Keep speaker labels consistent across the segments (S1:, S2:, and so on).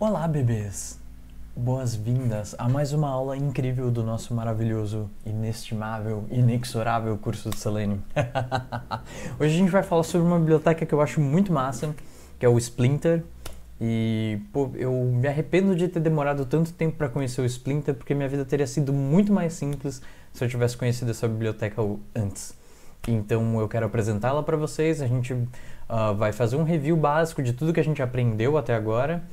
S1: Olá, bebês! Boas-vindas a mais uma aula incrível do nosso maravilhoso, inestimável, inexorável curso do Selenium. Hoje a gente vai falar sobre uma biblioteca que eu acho muito massa, que é o Splinter. E pô, eu me arrependo de ter demorado tanto tempo para conhecer o Splinter, porque minha vida teria sido muito mais simples se eu tivesse conhecido essa biblioteca antes. Então eu quero apresentá-la para vocês. A gente uh, vai fazer um review básico de tudo que a gente aprendeu até agora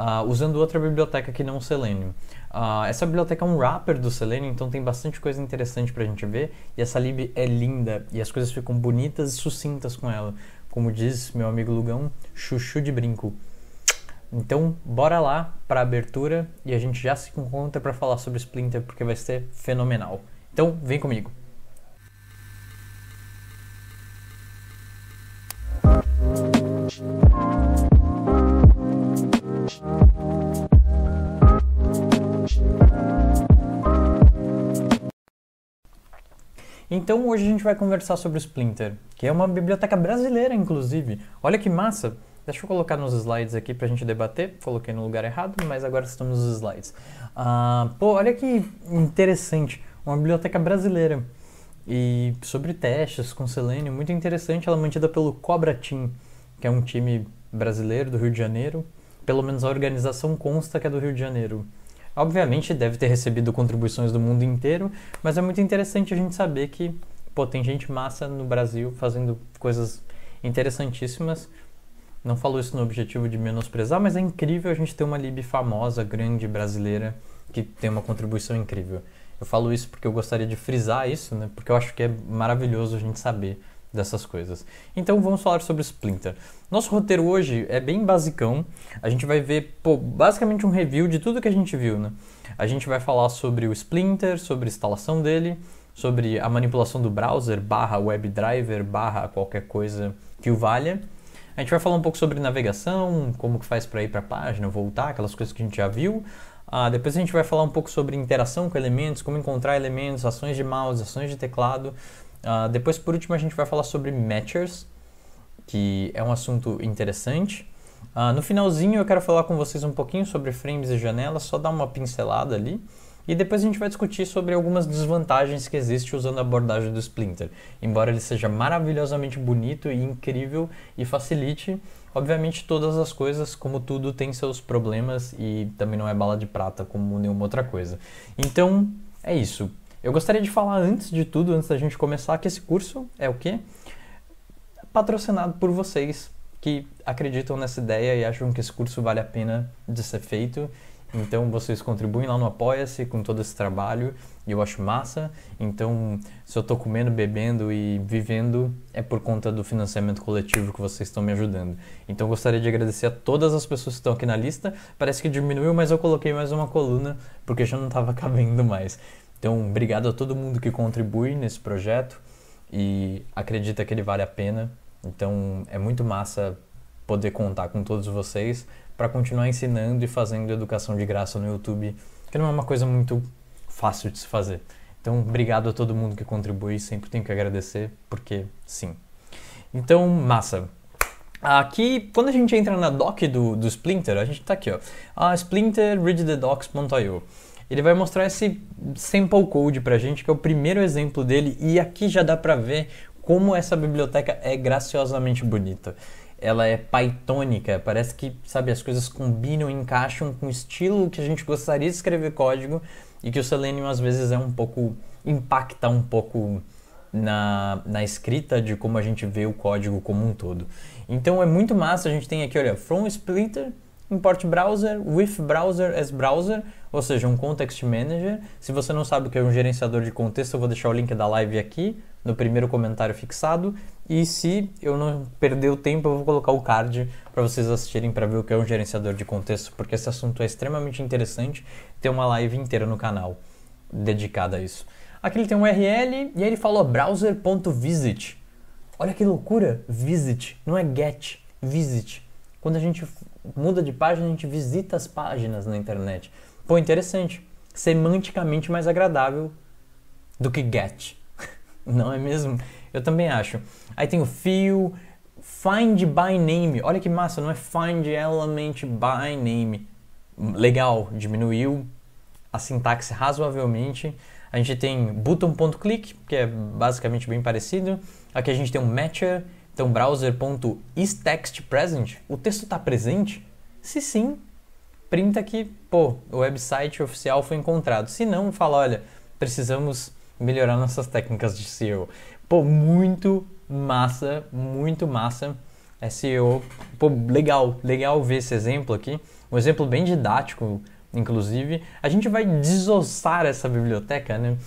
S1: uh, usando outra biblioteca que não o Selenium. Uh, essa biblioteca é um wrapper do Selenium, então tem bastante coisa interessante para a gente ver. E essa lib é linda e as coisas ficam bonitas e sucintas com ela. Como diz meu amigo Lugão, chuchu de brinco. Então, bora lá para a abertura e a gente já se encontra para falar sobre Splinter porque vai ser fenomenal. Então, vem comigo. Música então hoje a gente vai conversar sobre o Splinter, que é uma biblioteca brasileira, inclusive. Olha que massa! Deixa eu colocar nos slides aqui pra gente debater. Coloquei no lugar errado, mas agora estamos nos slides. Ah, pô, olha que interessante. Uma biblioteca brasileira. E sobre testes com Selenium, muito interessante. Ela é mantida pelo Cobra Team, que é um time brasileiro do Rio de Janeiro pelo menos a organização consta que é do Rio de Janeiro. Obviamente deve ter recebido contribuições do mundo inteiro, mas é muito interessante a gente saber que pô, tem gente massa no Brasil fazendo coisas interessantíssimas. Não falo isso no objetivo de menosprezar, mas é incrível a gente ter uma lib famosa, grande, brasileira, que tem uma contribuição incrível. Eu falo isso porque eu gostaria de frisar isso, né? Porque eu acho que é maravilhoso a gente saber dessas coisas. Então vamos falar sobre Splinter. Nosso roteiro hoje é bem basicão. A gente vai ver, pô, basicamente um review de tudo que a gente viu, né? A gente vai falar sobre o Splinter, sobre a instalação dele, sobre a manipulação do browser, barra webdriver, barra qualquer coisa que o valha. A gente vai falar um pouco sobre navegação, como que faz para ir para a página, voltar, aquelas coisas que a gente já viu. Ah, depois a gente vai falar um pouco sobre interação com elementos, como encontrar elementos, ações de mouse, ações de teclado. Ah, depois, por último, a gente vai falar sobre Matchers, que é um assunto interessante. Uh, no finalzinho, eu quero falar com vocês um pouquinho sobre frames e janelas, só dar uma pincelada ali. E depois a gente vai discutir sobre algumas desvantagens que existem usando a abordagem do Splinter. Embora ele seja maravilhosamente bonito e incrível e facilite, obviamente todas as coisas, como tudo, tem seus problemas e também não é bala de prata como nenhuma outra coisa. Então, é isso. Eu gostaria de falar antes de tudo, antes da gente começar, que esse curso é o quê? Patrocinado por vocês que acreditam nessa ideia e acham que esse curso vale a pena de ser feito. Então vocês contribuem lá no Apoia-se com todo esse trabalho e eu acho massa. Então, se eu estou comendo, bebendo e vivendo, é por conta do financiamento coletivo que vocês estão me ajudando. Então, gostaria de agradecer a todas as pessoas que estão aqui na lista. Parece que diminuiu, mas eu coloquei mais uma coluna porque já não estava cabendo mais. Então, obrigado a todo mundo que contribui nesse projeto e acredita que ele vale a pena. Então, é muito massa poder contar com todos vocês para continuar ensinando e fazendo educação de graça no YouTube, que não é uma coisa muito fácil de se fazer. Então, obrigado a todo mundo que contribui, sempre tenho que agradecer, porque sim. Então, massa. Aqui, quando a gente entra na doc do, do Splinter, a gente está aqui, ó. Ah, splinterreadthedocs.io ele vai mostrar esse sample code para a gente, que é o primeiro exemplo dele, e aqui já dá para ver como essa biblioteca é graciosamente bonita. Ela é Pythonica. parece que, sabe, as coisas combinam, encaixam com o estilo que a gente gostaria de escrever código e que o Selenium às vezes é um pouco impacta um pouco na, na escrita de como a gente vê o código como um todo. Então é muito massa, a gente tem aqui, olha, from splitter import browser with browser as browser, ou seja, um context manager. Se você não sabe o que é um gerenciador de contexto, eu vou deixar o link da live aqui no primeiro comentário fixado. E se eu não perder o tempo, eu vou colocar o card para vocês assistirem para ver o que é um gerenciador de contexto, porque esse assunto é extremamente interessante. Tem uma live inteira no canal dedicada a isso. Aqui ele tem um URL e aí ele falou browser.visit. Olha que loucura! Visit, não é get, visit. Quando a gente muda de página, a gente visita as páginas na internet. Pô, interessante. Semanticamente mais agradável do que get. Não é mesmo? Eu também acho. Aí tem o fio, find by name. Olha que massa, não é find é element by name. Legal, diminuiu a sintaxe razoavelmente. A gente tem button.click, que é basicamente bem parecido. Aqui a gente tem um matcher então, browser.istextpresent, o texto está presente? Se sim, printa que, pô, o website oficial foi encontrado. Se não, fala, olha, precisamos melhorar nossas técnicas de SEO. Pô, muito massa, muito massa é SEO. Pô, legal, legal ver esse exemplo aqui. Um exemplo bem didático, inclusive. A gente vai desossar essa biblioteca, né?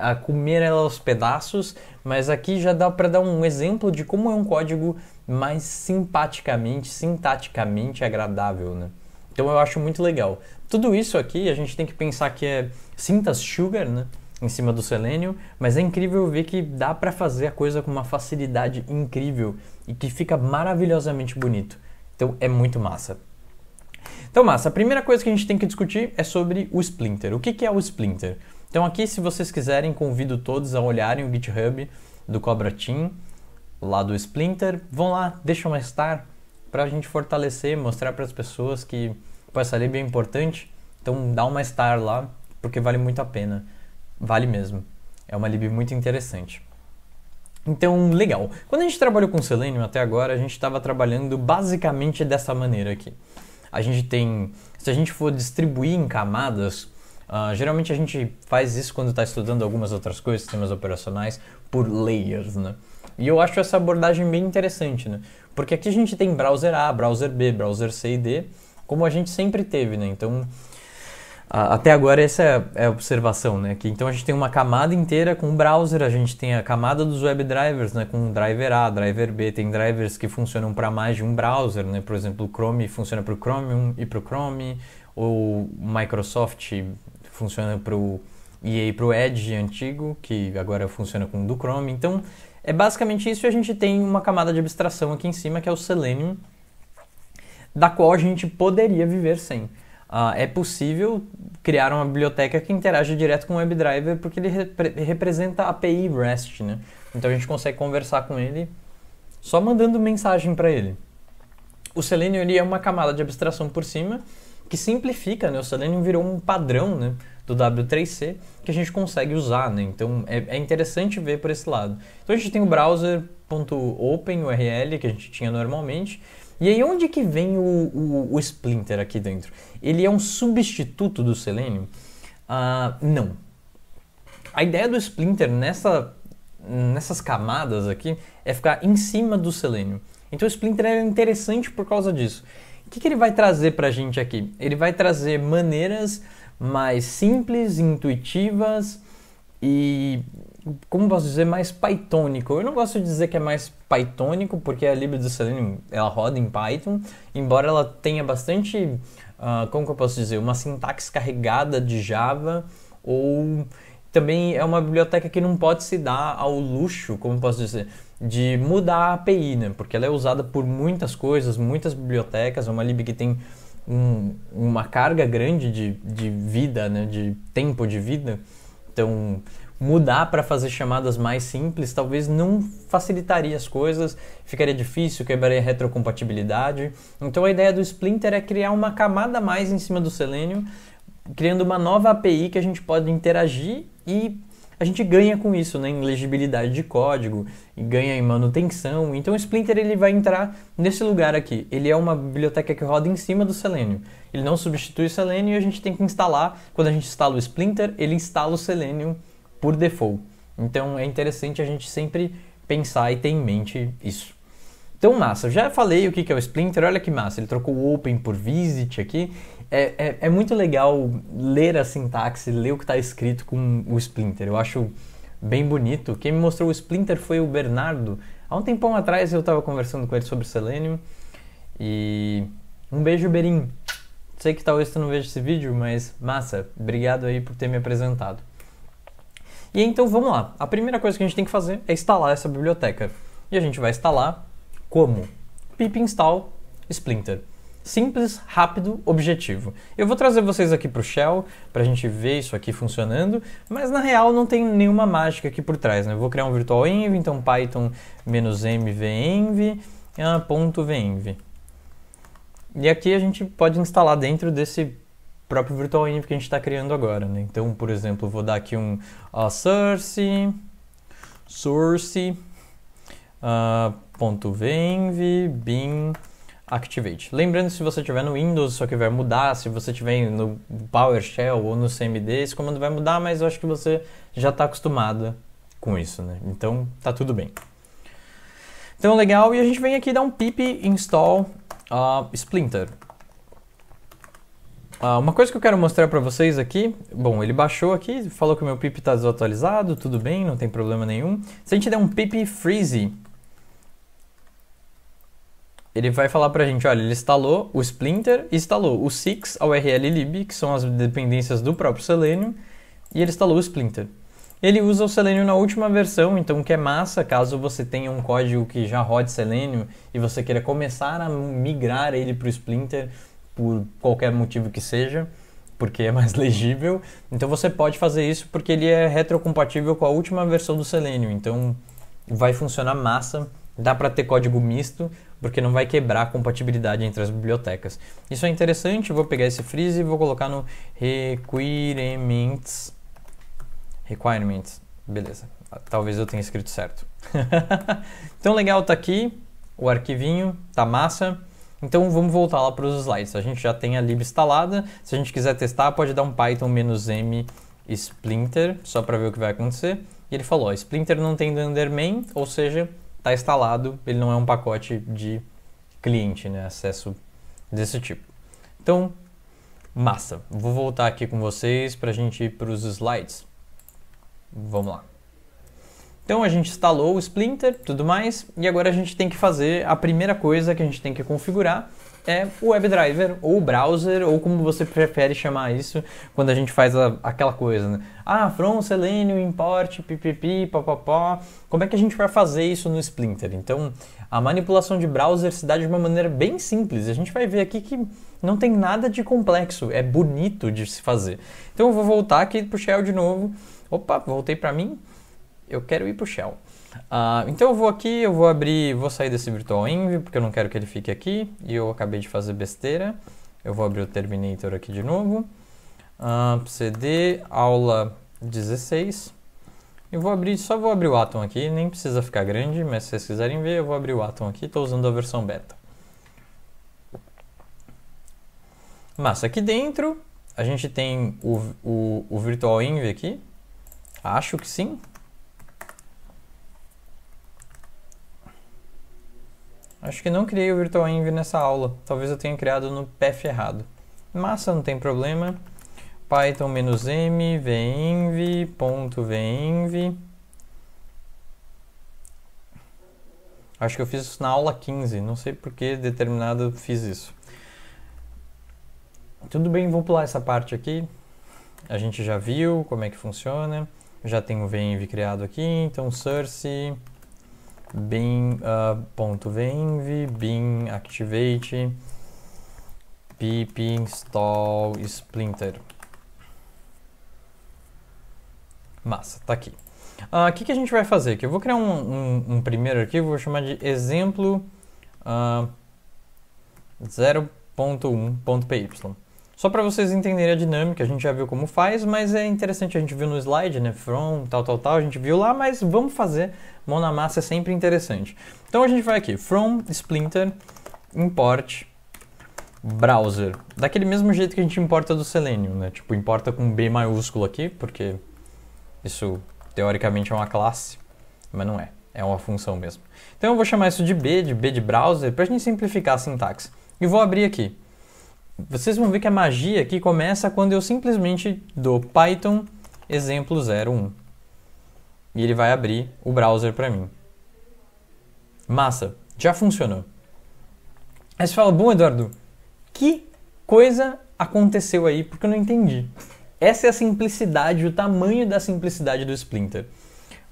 S1: a comer ela aos pedaços, mas aqui já dá para dar um exemplo de como é um código mais simpaticamente, sintaticamente agradável, né? Então eu acho muito legal. Tudo isso aqui a gente tem que pensar que é cintas sugar, né? Em cima do selênio, mas é incrível ver que dá para fazer a coisa com uma facilidade incrível e que fica maravilhosamente bonito. Então é muito massa. Então, massa, a primeira coisa que a gente tem que discutir é sobre o Splinter. O que, que é o Splinter? Então aqui, se vocês quiserem, convido todos a olharem o GitHub do Cobra Team, lá do Splinter. Vão lá, deixam uma star para a gente fortalecer, mostrar para as pessoas que essa lib é importante. Então dá uma star lá, porque vale muito a pena. Vale mesmo. É uma lib muito interessante. Então, legal. Quando a gente trabalhou com Selenium até agora, a gente estava trabalhando basicamente dessa maneira aqui. A gente tem, se a gente for distribuir em camadas, Uh, geralmente a gente faz isso quando está estudando algumas outras coisas, sistemas operacionais, por layers, né? E eu acho essa abordagem bem interessante, né? Porque aqui a gente tem browser A, browser B, browser C e D, como a gente sempre teve, né? Então, até agora essa é a observação, né? Que, então a gente tem uma camada inteira com o browser, a gente tem a camada dos web drivers, né? Com driver A, driver B, tem drivers que funcionam para mais de um browser, né? Por exemplo, o Chrome funciona para o Chromium e para o Chrome, ou Microsoft funciona para o EA o Edge antigo, que agora funciona com o do Chrome. Então, é basicamente isso e a gente tem uma camada de abstração aqui em cima, que é o Selenium, da qual a gente poderia viver sem. Uh, é possível criar uma biblioteca que interage direto com o WebDriver, porque ele repre representa a API REST, né? Então a gente consegue conversar com ele só mandando mensagem para ele. O Selenium ele é uma camada de abstração por cima, que simplifica, né? O Selenium virou um padrão, né? Do W3C que a gente consegue usar, né? Então é, é interessante ver por esse lado. Então a gente tem o browser.open.url que a gente tinha normalmente. E aí onde que vem o, o, o Splinter aqui dentro? Ele é um substituto do Selenium? Uh, não. A ideia do Splinter nessa, nessas camadas aqui é ficar em cima do Selenium. Então o Splinter é interessante por causa disso que, que ele vai trazer para a gente aqui? Ele vai trazer maneiras mais simples, intuitivas e, como posso dizer, mais Pythonico. Eu não gosto de dizer que é mais Pythonico, porque a Libre do Selenium ela roda em Python, embora ela tenha bastante, uh, como que eu posso dizer, uma sintaxe carregada de Java ou também é uma biblioteca que não pode se dar ao luxo, como posso dizer de mudar a API, né? Porque ela é usada por muitas coisas, muitas bibliotecas, é uma lib que tem um, uma carga grande de, de vida, né? De tempo de vida. Então, mudar para fazer chamadas mais simples talvez não facilitaria as coisas, ficaria difícil, quebraria a retrocompatibilidade. Então a ideia do Splinter é criar uma camada mais em cima do Selenium, criando uma nova API que a gente pode interagir e a gente ganha com isso, né? Em legibilidade de código, ganha em manutenção. Então o Splinter ele vai entrar nesse lugar aqui. Ele é uma biblioteca que roda em cima do Selenium. Ele não substitui o Selenium e a gente tem que instalar. Quando a gente instala o Splinter, ele instala o Selenium por default. Então é interessante a gente sempre pensar e ter em mente isso. Então, massa, já falei o que é o Splinter, olha que massa, ele trocou o Open por Visit aqui é, é, é, muito legal ler a sintaxe, ler o que está escrito com o Splinter. Eu acho bem bonito. Quem me mostrou o Splinter foi o Bernardo. Há um tempão atrás eu estava conversando com ele sobre Selenium. E um beijo, Berim. Sei que talvez tu não veja esse vídeo, mas massa. Obrigado aí por ter me apresentado. E então vamos lá. A primeira coisa que a gente tem que fazer é instalar essa biblioteca. E a gente vai instalar como? pip install splinter simples, rápido, objetivo. Eu vou trazer vocês aqui para o Shell para a gente ver isso aqui funcionando, mas na real não tem nenhuma mágica aqui por trás. Né? Eu vou criar um virtual env, então python -mvenv ah, .venv. E aqui a gente pode instalar dentro desse próprio virtual env que a gente está criando agora. Né? Então, por exemplo, vou dar aqui um uh, source, source, uh, ah, .venv, bin Activate. Lembrando, se você tiver no Windows, só que vai mudar. Se você tiver no PowerShell ou no CMD, esse comando vai mudar, mas eu acho que você já está acostumada com isso, né? Então, tá tudo bem. Então, legal. E a gente vem aqui dar um pip install uh, Splinter. Uh, uma coisa que eu quero mostrar para vocês aqui, bom, ele baixou aqui, falou que o meu pip está desatualizado, tudo bem, não tem problema nenhum. Se a gente der um pip freeze ele vai falar para a gente, olha, ele instalou o Splinter, instalou o Six, a URL lib, que são as dependências do próprio Selenium, e ele instalou o Splinter. Ele usa o Selenium na última versão, então o que é massa, caso você tenha um código que já rode Selenium e você queira começar a migrar ele para o Splinter por qualquer motivo que seja, porque é mais legível, então você pode fazer isso porque ele é retrocompatível com a última versão do Selenium, então vai funcionar massa, dá para ter código misto, porque não vai quebrar a compatibilidade entre as bibliotecas. Isso é interessante, vou pegar esse freeze e vou colocar no requirements. Requirements, beleza. Talvez eu tenha escrito certo. então legal, tá aqui o arquivinho, tá massa. Então vamos voltar lá para os slides. A gente já tem a lib instalada. Se a gente quiser testar, pode dar um python-m splinter, só para ver o que vai acontecer. E ele falou, ó, splinter não tem do Enderman, ou seja, está instalado, ele não é um pacote de cliente, né? acesso desse tipo. Então, massa. Vou voltar aqui com vocês para a gente ir para os slides. Vamos lá. Então a gente instalou o Splinter, tudo mais, e agora a gente tem que fazer a primeira coisa que a gente tem que configurar, é o WebDriver, ou browser, ou como você prefere chamar isso quando a gente faz a, aquela coisa, né? Ah, from Selenium, import, pipipi, papapó. Como é que a gente vai fazer isso no Splinter? Então, a manipulação de browser se dá de uma maneira bem simples. A gente vai ver aqui que não tem nada de complexo, é bonito de se fazer. Então, eu vou voltar aqui pro Shell de novo. Opa, voltei para mim. Eu quero ir pro Shell. Uh, então eu vou aqui, eu vou abrir, vou sair desse virtual env, porque eu não quero que ele fique aqui, e eu acabei de fazer besteira. Eu vou abrir o Terminator aqui de novo. Uh, ah, CD, aula 16. Eu vou abrir, só vou abrir o Atom aqui, nem precisa ficar grande, mas se vocês quiserem ver, eu vou abrir o Atom aqui, estou usando a versão beta. Mas aqui dentro, a gente tem o, o, o virtualenv aqui, acho que sim, Acho que não criei o VirtualEnv nessa aula, talvez eu tenha criado no path errado. Massa não tem problema. Python-m, venv, ponto venv. Acho que eu fiz isso na aula 15, não sei por que determinado fiz isso. Tudo bem, vou pular essa parte aqui. A gente já viu como é que funciona. Já tem o venv criado aqui, então source bin uh, ah, ponto bin activate, pip install splinter. Massa, tá aqui. Ah, o uh, que, que a gente vai fazer aqui? Eu vou criar um, um, um primeiro arquivo, vou chamar de exemplo uh, ah, 0.1.py. Só para vocês entenderem a dinâmica, a gente já viu como faz, mas é interessante, a gente viu no slide, né, from, tal, tal, tal, a gente viu lá, mas vamos fazer, mão na massa é sempre interessante. Então a gente vai aqui, from splinter import browser, daquele mesmo jeito que a gente importa do Selenium, né, tipo, importa com B maiúsculo aqui, porque isso teoricamente é uma classe, mas não é, é uma função mesmo. Então eu vou chamar isso de B, de B de browser, para a gente simplificar a sintaxe. E vou abrir aqui, vocês vão ver que a magia aqui começa quando eu simplesmente dou Python exemplo 01. E ele vai abrir o browser para mim. Massa, já funcionou. Aí você fala, bom Eduardo, que coisa aconteceu aí? Porque eu não entendi. Essa é a simplicidade, o tamanho da simplicidade do Splinter.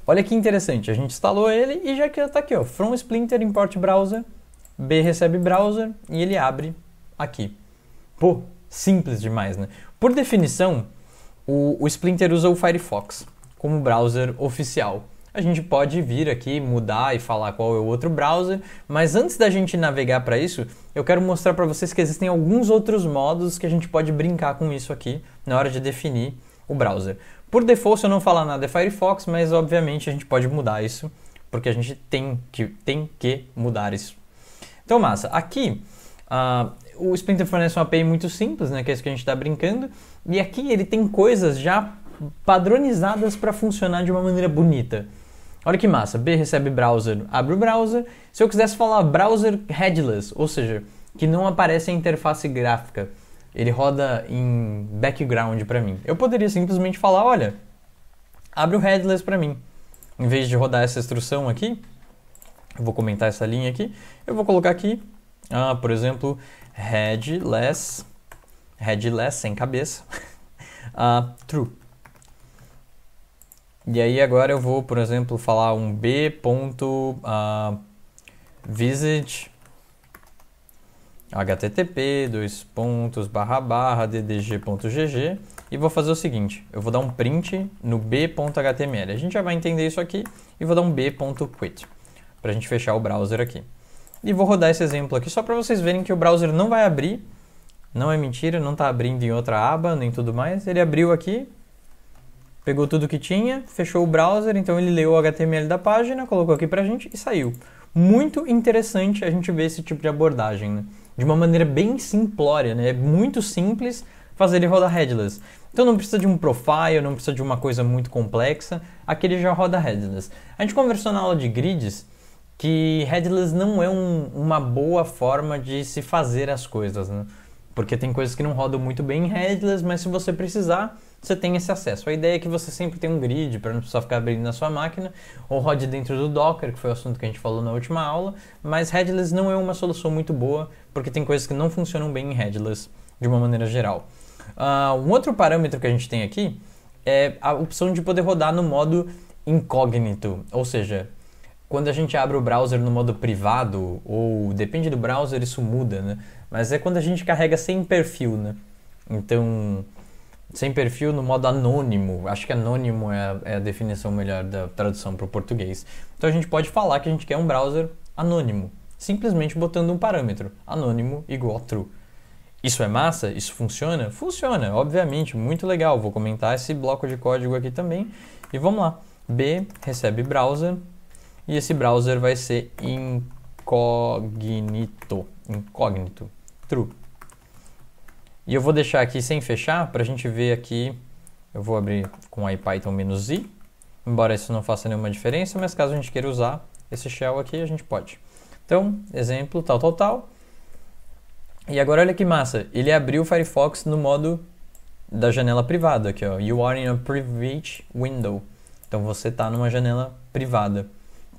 S1: Olha que interessante, a gente instalou ele e já que está aqui, ó, from Splinter import browser, b recebe browser e ele abre aqui. Pô, simples demais, né? Por definição, o, o Splinter usa o Firefox como browser oficial. A gente pode vir aqui, mudar e falar qual é o outro browser, mas antes da gente navegar para isso, eu quero mostrar para vocês que existem alguns outros modos que a gente pode brincar com isso aqui na hora de definir o browser. Por default, se eu não falar nada é Firefox, mas obviamente a gente pode mudar isso, porque a gente tem que, tem que mudar isso. Então, massa, aqui uh, o Splinter fornece é uma API muito simples, né, que é isso que a gente está brincando, e aqui ele tem coisas já padronizadas para funcionar de uma maneira bonita. Olha que massa, B recebe browser, abre o browser. Se eu quisesse falar browser headless, ou seja, que não aparece a interface gráfica, ele roda em background para mim. Eu poderia simplesmente falar, olha, abre o headless para mim. Em vez de rodar essa instrução aqui, eu vou comentar essa linha aqui, eu vou colocar aqui, ah, por exemplo, headless, headless sem cabeça, uh, true. E aí agora eu vou, por exemplo, falar um b ponto uh, visit http dois pontos barra barra ddg.gg e vou fazer o seguinte, eu vou dar um print no b.html. A gente já vai entender isso aqui e vou dar um b.quit para a gente fechar o browser aqui. E vou rodar esse exemplo aqui só para vocês verem que o browser não vai abrir. Não é mentira, não está abrindo em outra aba, nem tudo mais. Ele abriu aqui, pegou tudo que tinha, fechou o browser, então ele leu o HTML da página, colocou aqui para a gente e saiu. Muito interessante a gente ver esse tipo de abordagem, né? de uma maneira bem simplória, né? é muito simples fazer ele rodar headless. Então não precisa de um profile, não precisa de uma coisa muito complexa, aqui ele já roda headless. A gente conversou na aula de grids que headless não é um, uma boa forma de se fazer as coisas, né? Porque tem coisas que não rodam muito bem em headless, mas se você precisar, você tem esse acesso. A ideia é que você sempre tem um grid para não precisar ficar abrindo na sua máquina, ou rode dentro do Docker, que foi o assunto que a gente falou na última aula, mas headless não é uma solução muito boa, porque tem coisas que não funcionam bem em headless, de uma maneira geral. Uh, um outro parâmetro que a gente tem aqui é a opção de poder rodar no modo incógnito, ou seja, quando a gente abre o browser no modo privado, ou depende do browser, isso muda, né? Mas é quando a gente carrega sem perfil, né? Então, sem perfil no modo anônimo. Acho que anônimo é a, é a definição melhor da tradução para o português. Então a gente pode falar que a gente quer um browser anônimo, simplesmente botando um parâmetro, anônimo igual true. Isso é massa? Isso funciona? Funciona, obviamente, muito legal. Vou comentar esse bloco de código aqui também. E vamos lá. B recebe browser e esse browser vai ser incógnito, incógnito, true. E eu vou deixar aqui sem fechar para a gente ver aqui. Eu vou abrir com IPython "-i", embora isso não faça nenhuma diferença, mas caso a gente queira usar esse shell aqui, a gente pode. Então, exemplo, tal, tal, tal. E agora olha que massa, ele abriu o Firefox no modo da janela privada aqui, ó. You are in a private window. Então você está numa janela privada.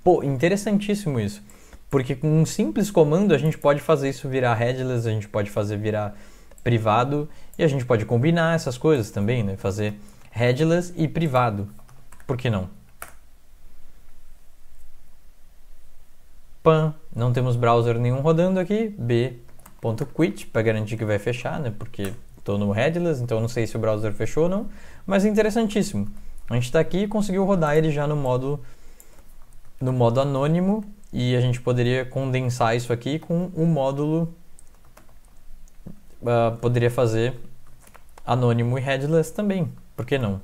S1: Pô, interessantíssimo isso. Porque com um simples comando a gente pode fazer isso virar headless, a gente pode fazer virar privado e a gente pode combinar essas coisas também, né? Fazer headless e privado. Por que não? Pan, não temos browser nenhum rodando aqui. B.quit para garantir que vai fechar, né? Porque estou no headless, então não sei se o browser fechou ou não. Mas é interessantíssimo. A gente está aqui e conseguiu rodar ele já no modo no modo anônimo e a gente poderia condensar isso aqui com um módulo uh, poderia fazer anônimo e headless também, por que não?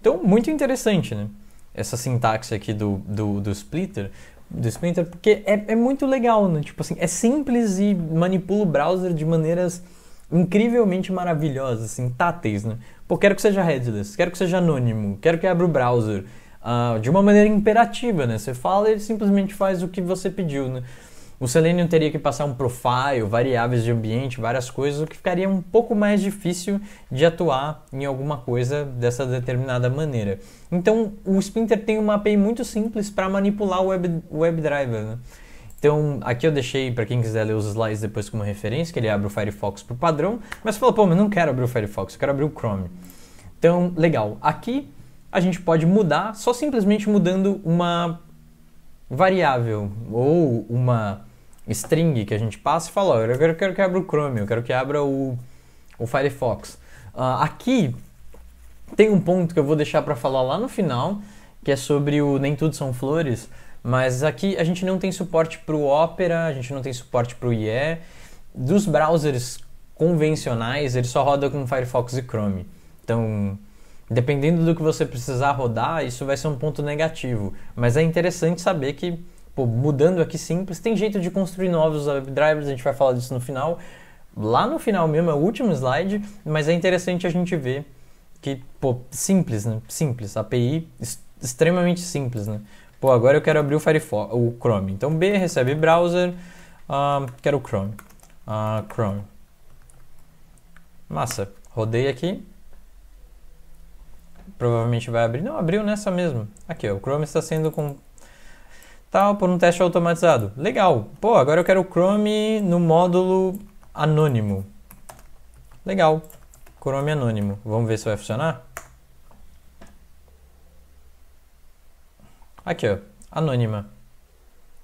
S1: Então, muito interessante, né? Essa sintaxe aqui do, do, do Splitter, do Splinter, porque é, é muito legal, né? Tipo assim, é simples e manipula o browser de maneiras incrivelmente maravilhosas, assim, táteis, né? Pô, quero que seja headless, quero que seja anônimo, quero que abra o browser, uh, de uma maneira imperativa, né? Você fala e ele simplesmente faz o que você pediu, né? O Selenium teria que passar um profile, variáveis de ambiente, várias coisas, o que ficaria um pouco mais difícil de atuar em alguma coisa dessa determinada maneira. Então, o Splinter tem uma API muito simples para manipular o web, WebDriver. Né? Então, aqui eu deixei para quem quiser ler os slides depois como referência, que ele abre o Firefox para o padrão, mas falou, pô, mas não quero abrir o Firefox, eu quero abrir o Chrome. Então, legal. Aqui a gente pode mudar só simplesmente mudando uma variável ou uma string que a gente passa e fala, oh, eu quero, quero que abra o Chrome, eu quero que abra o, o Firefox. Uh, aqui tem um ponto que eu vou deixar para falar lá no final, que é sobre o Nem Tudo São Flores, mas aqui a gente não tem suporte para o Opera, a gente não tem suporte para o IE. Dos browsers convencionais, ele só roda com Firefox e Chrome. Então, dependendo do que você precisar rodar, isso vai ser um ponto negativo. Mas é interessante saber que, pô, mudando aqui simples, tem jeito de construir novos drivers. a gente vai falar disso no final. Lá no final mesmo, é o último slide, mas é interessante a gente ver que, pô, simples, né? Simples, API extremamente simples, né? Pô, agora eu quero abrir o Firefox, o Chrome. Então B recebe browser, uh, quero o Chrome. Uh, Chrome. Massa, rodei aqui, provavelmente vai abrir. Não, abriu nessa mesmo. Aqui, ó, o Chrome está sendo com tal por um teste automatizado. Legal. Pô, agora eu quero o Chrome no módulo anônimo. Legal. Chrome anônimo. Vamos ver se vai funcionar. Aqui, ó, anônima.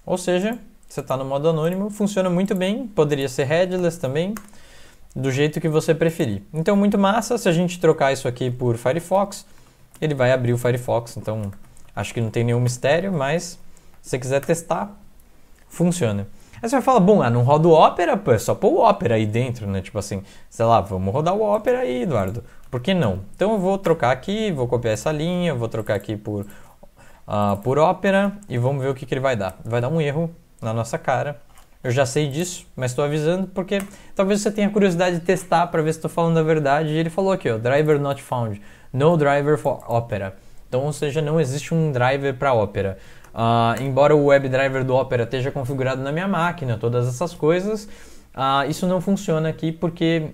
S1: Ou seja, você está no modo anônimo, funciona muito bem, poderia ser headless também, do jeito que você preferir. Então, muito massa se a gente trocar isso aqui por Firefox ele vai abrir o Firefox. Então, acho que não tem nenhum mistério, mas se você quiser testar, funciona. Aí você vai falar, bom, ah, não roda o Opera, pô, é só pôr o Opera aí dentro, né? Tipo assim, sei lá, vamos rodar o Opera aí, Eduardo. Por que não? Então eu vou trocar aqui, vou copiar essa linha, vou trocar aqui por, uh, por Opera e vamos ver o que, que ele vai dar. Vai dar um erro na nossa cara. Eu já sei disso, mas estou avisando porque talvez você tenha curiosidade de testar para ver se estou falando a verdade. E ele falou aqui, ó, driver not found. No driver for Opera. Então, ou seja, não existe um driver para Opera. Uh, ah, embora o WebDriver do Opera esteja configurado na minha máquina, todas essas coisas, uh, isso não funciona aqui porque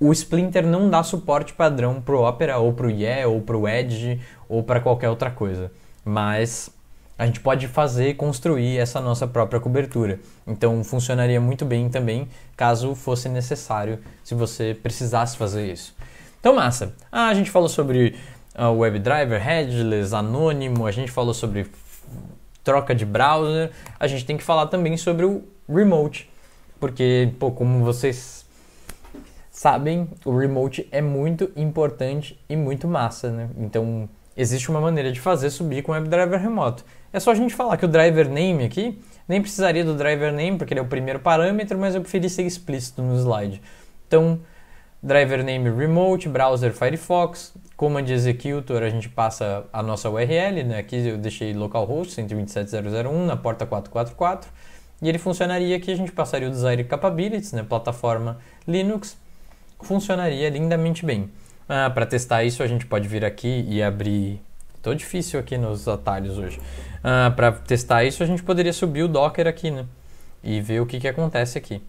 S1: o Splinter não dá suporte padrão para o Opera, ou para o IE, ou para o Edge, ou para qualquer outra coisa. Mas a gente pode fazer e construir essa nossa própria cobertura. Então funcionaria muito bem também, caso fosse necessário, se você precisasse fazer isso. Então, massa. Ah, a gente falou sobre uh, ah, WebDriver, Headless, Anônimo, a gente falou sobre troca de browser. A gente tem que falar também sobre o Remote, porque, pô, como vocês sabem, o Remote é muito importante e muito massa, né? Então, existe uma maneira de fazer subir com o WebDriver remoto. É só a gente falar que o driver name aqui, nem precisaria do driver name, porque ele é o primeiro parâmetro, mas eu preferi ser explícito no slide. Então, driver name remote, browser Firefox, command executor a gente passa a nossa URL, né? aqui eu deixei localhost 127.0.0.1 na porta 444, e ele funcionaria aqui, a gente passaria o Desire Capabilities, né? plataforma Linux, funcionaria lindamente bem. Ah, Para testar isso a gente pode vir aqui e abrir... Estou difícil aqui nos atalhos hoje. Ah, Para testar isso a gente poderia subir o Docker aqui, né? E ver o que, que acontece aqui.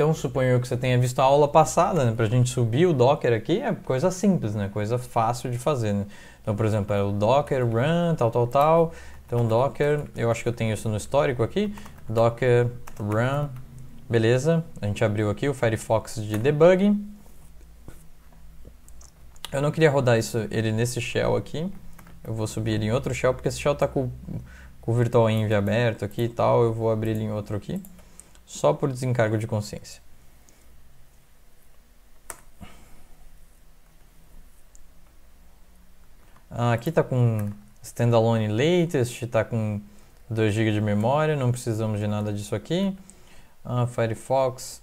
S1: Então, suponho que você tenha visto a aula passada, né? Para a gente subir o Docker aqui é coisa simples, né? Coisa fácil de fazer, né? Então, por exemplo, é o Docker run, tal, tal, tal. Então, Docker, eu acho que eu tenho isso no histórico aqui. Docker run, beleza. A gente abriu aqui o Firefox de debugging. Eu não queria rodar isso, ele nesse shell aqui. Eu vou subir ele em outro shell, porque esse shell está com, com o virtualenv aberto aqui e tal. Eu vou abrir ele em outro aqui só por desencargo de consciência. Ah, aqui está com standalone latest, está tá com 2 GB de memória, não precisamos de nada disso aqui. Ah, Firefox,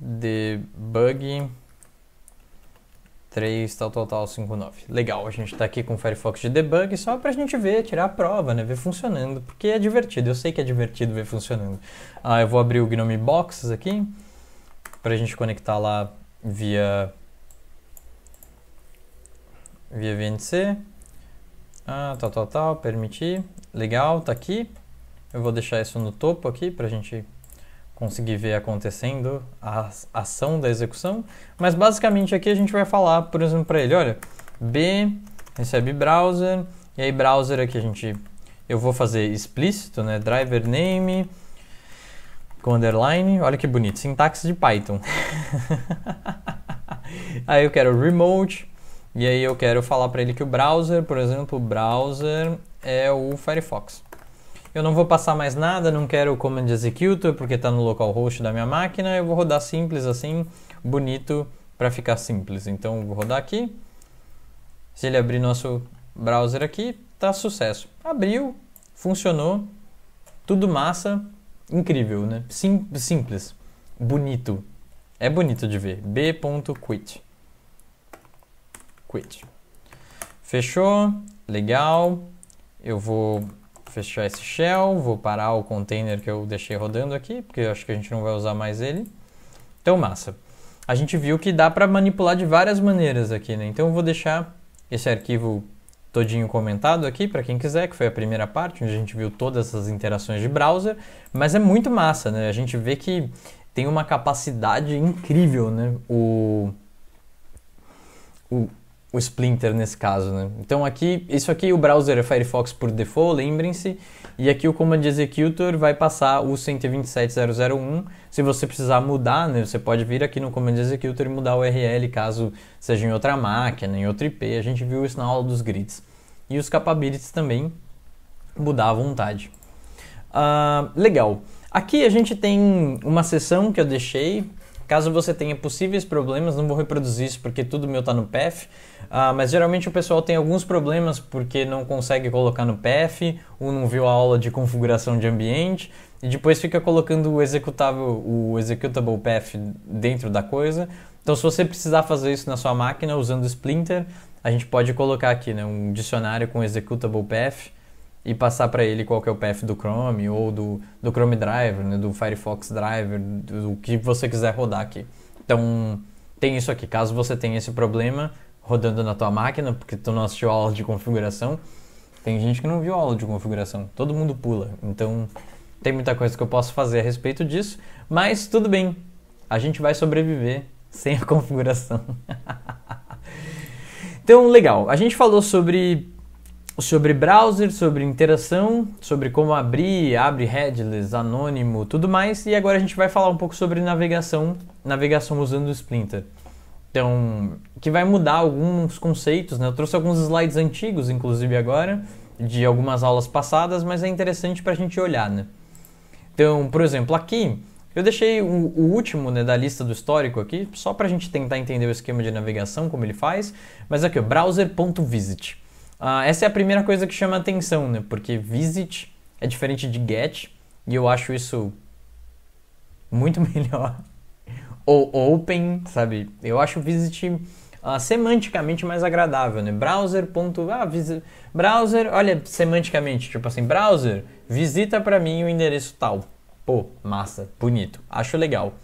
S1: debug. 3, tal, tal, tal, 59. Legal, a gente está aqui com o Firefox de debug só para a gente ver, tirar a prova, né? Ver funcionando, porque é divertido, eu sei que é divertido ver funcionando. Ah, eu vou abrir o Gnome Boxes aqui, para a gente conectar lá via... via VNC. Ah, tal, tal, tal, permitir. Legal, está aqui. Eu vou deixar isso no topo aqui para a gente conseguir ver acontecendo a ação da execução, mas basicamente aqui a gente vai falar, por exemplo, para ele, olha, B recebe browser, e aí browser aqui a gente eu vou fazer explícito, né, driver name com underline, olha que bonito, sintaxe de Python. aí eu quero remote e aí eu quero falar para ele que o browser, por exemplo, browser é o Firefox eu não vou passar mais nada, não quero o Command Executor porque está no local host da minha máquina, eu vou rodar simples assim, bonito, para ficar simples. Então eu vou rodar aqui, se ele abrir nosso browser aqui, tá sucesso. Abriu, funcionou, tudo massa, incrível, né? Sim, simples, bonito. É bonito de ver. B.quit. Quit. Fechou, legal. Eu vou fechar esse shell, vou parar o container que eu deixei rodando aqui, porque eu acho que a gente não vai usar mais ele. Então, massa. A gente viu que dá para manipular de várias maneiras aqui, né? Então eu vou deixar esse arquivo todinho comentado aqui para quem quiser, que foi a primeira parte, onde a gente viu todas as interações de browser, mas é muito massa, né? A gente vê que tem uma capacidade incrível, né? O, o o Splinter nesse caso, né? Então aqui, isso aqui o browser é Firefox por default, lembrem-se, e aqui o Command Executor vai passar o 127.001. Se você precisar mudar, né, você pode vir aqui no Command Executor e mudar o URL caso seja em outra máquina, em outro IP. A gente viu isso na aula dos grids. E os capabilities também mudar à vontade. Uh, legal. Aqui a gente tem uma sessão que eu deixei Caso você tenha possíveis problemas, não vou reproduzir isso porque tudo meu está no PF, uh, ah, mas geralmente o pessoal tem alguns problemas porque não consegue colocar no PF, ou não viu a aula de configuração de ambiente, e depois fica colocando o executável, o executable path dentro da coisa. Então, se você precisar fazer isso na sua máquina usando Splinter, a gente pode colocar aqui né, um dicionário com executable path e passar para ele qual que é o path do Chrome ou do, do Chrome Driver, né, do Firefox Driver, do, do que você quiser rodar aqui. Então, tem isso aqui. Caso você tenha esse problema rodando na tua máquina, porque tu não assistiu a aula de configuração, tem gente que não viu aula de configuração. Todo mundo pula. Então, tem muita coisa que eu posso fazer a respeito disso, mas tudo bem. A gente vai sobreviver sem a configuração. então, legal. A gente falou sobre sobre browser, sobre interação, sobre como abrir, abre headless, anônimo, tudo mais. E agora a gente vai falar um pouco sobre navegação, navegação usando o Splinter. Então, que vai mudar alguns conceitos, né? Eu trouxe alguns slides antigos, inclusive agora, de algumas aulas passadas, mas é interessante para a gente olhar, né? Então, por exemplo, aqui eu deixei o, o último né, da lista do histórico aqui, só para a gente tentar entender o esquema de navegação, como ele faz. Mas aqui, browser.visit. Uh, essa é a primeira coisa que chama atenção, né? Porque visit é diferente de get e eu acho isso muito melhor. Ou open, sabe? Eu acho visit uh, semanticamente mais agradável, né? Browser. Ponto, ah, visit, browser, olha, semanticamente, tipo assim, browser, visita para mim o endereço tal. Pô, massa, bonito, acho legal.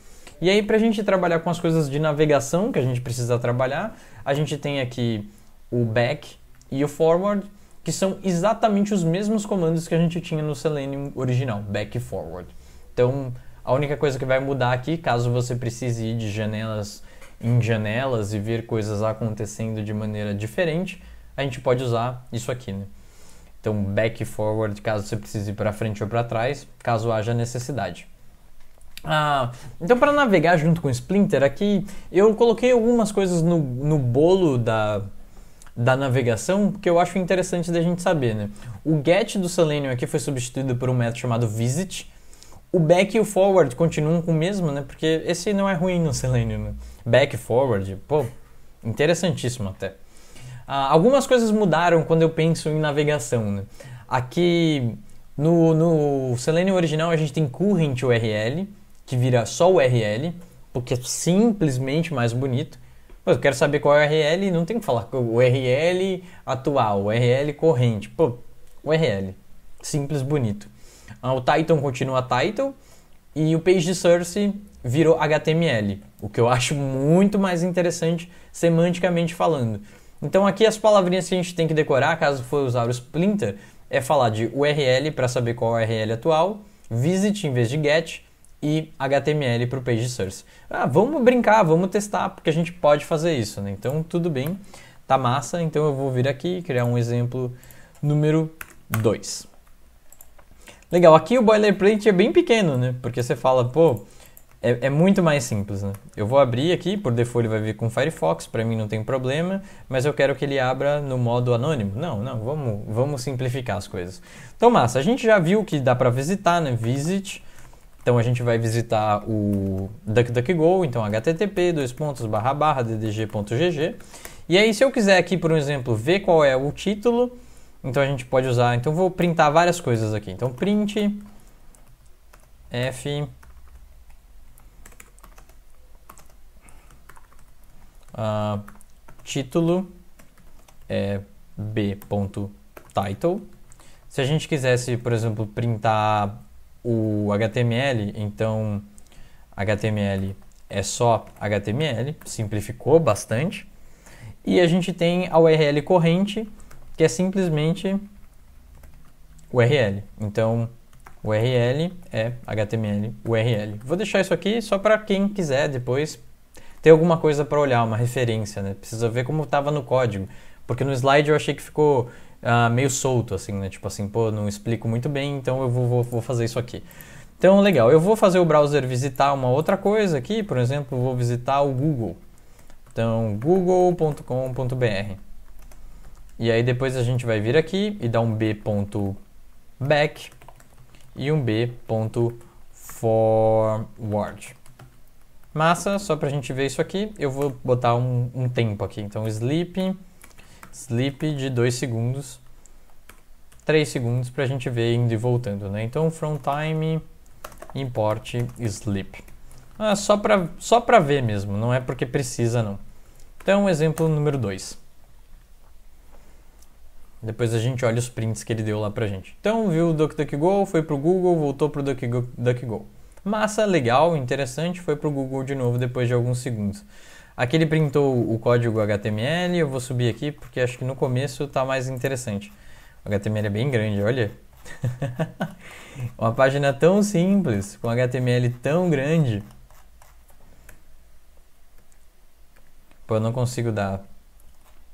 S1: E aí, pra gente trabalhar com as coisas de navegação que a gente precisa trabalhar, a gente tem aqui o back, e o forward, que são exatamente os mesmos comandos que a gente tinha no Selenium original, back e forward. Então, a única coisa que vai mudar aqui, caso você precise ir de janelas em janelas e ver coisas acontecendo de maneira diferente, a gente pode usar isso aqui, né? Então, back e forward, caso você precise ir para frente ou para trás, caso haja necessidade. Ah, então, para navegar junto com o Splinter aqui, eu coloquei algumas coisas no, no bolo da, da navegação, porque eu acho interessante da gente saber, né? O get do Selenium aqui foi substituído por um método chamado visit. O back e o forward continuam com o mesmo, né? Porque esse não é ruim no Selenium. Né? Back e forward, pô, interessantíssimo até. Ah, algumas coisas mudaram quando eu penso em navegação, né? Aqui no, no Selenium original a gente tem current URL, que vira só URL, porque é simplesmente mais bonito. Pô, eu quero saber qual é o URL, não tem que falar o URL atual, o URL corrente. Pô, URL. Simples, bonito. Ah, o title continua title e o page source virou HTML, o que eu acho muito mais interessante semanticamente falando. Então aqui as palavrinhas que a gente tem que decorar, caso for usar o Splinter, é falar de URL para saber qual é o URL atual, visit em vez de get, e HTML para o Page Source. Ah, vamos brincar, vamos testar, porque a gente pode fazer isso, né? Então, tudo bem, tá massa. Então, eu vou vir aqui e criar um exemplo número 2. Legal, aqui o boilerplate é bem pequeno, né? Porque você fala, pô, é, é, muito mais simples, né? Eu vou abrir aqui, por default ele vai vir com Firefox, para mim não tem problema, mas eu quero que ele abra no modo anônimo. Não, não, vamos, vamos simplificar as coisas. Então, massa, a gente já viu que dá para visitar, né? Visit, então a gente vai visitar o DuckDuckGo, então http dois pontos barra barra ddg.gg. E aí se eu quiser aqui, por exemplo, ver qual é o título, então a gente pode usar, então vou printar várias coisas aqui. Então print f uh, título é b.title. Se a gente quisesse, por exemplo, printar o HTML, então HTML é só HTML, simplificou bastante. E a gente tem a URL corrente, que é simplesmente URL. Então, URL é HTML URL. Vou deixar isso aqui só para quem quiser depois ter alguma coisa para olhar, uma referência, né? Precisa ver como estava no código, porque no slide eu achei que ficou uh, meio solto, assim, né? Tipo assim, pô, não explico muito bem, então eu vou, vou, vou fazer isso aqui. Então, legal, eu vou fazer o browser visitar uma outra coisa aqui, por exemplo, vou visitar o Google. Então, google.com.br. E aí depois a gente vai vir aqui e dar um b.back e um b.forward. Massa, só para a gente ver isso aqui, eu vou botar um, um tempo aqui. Então, sleep sleep de 2 segundos, 3 segundos para a gente ver indo e voltando, né? Então from time import sleep. Ah, só para só para ver mesmo, não é porque precisa não. Então exemplo número 2. Depois a gente olha os prints que ele deu lá pra gente. Então viu o DuckDuckGo, foi pro Google, voltou pro DuckDuckGo. Massa, legal, interessante, foi pro Google de novo depois de alguns segundos. Aqui ele printou o código HTML, eu vou subir aqui porque acho que no começo está mais interessante. O HTML é bem grande, olha. Uma página tão simples, com HTML tão grande. Pô, eu não consigo dar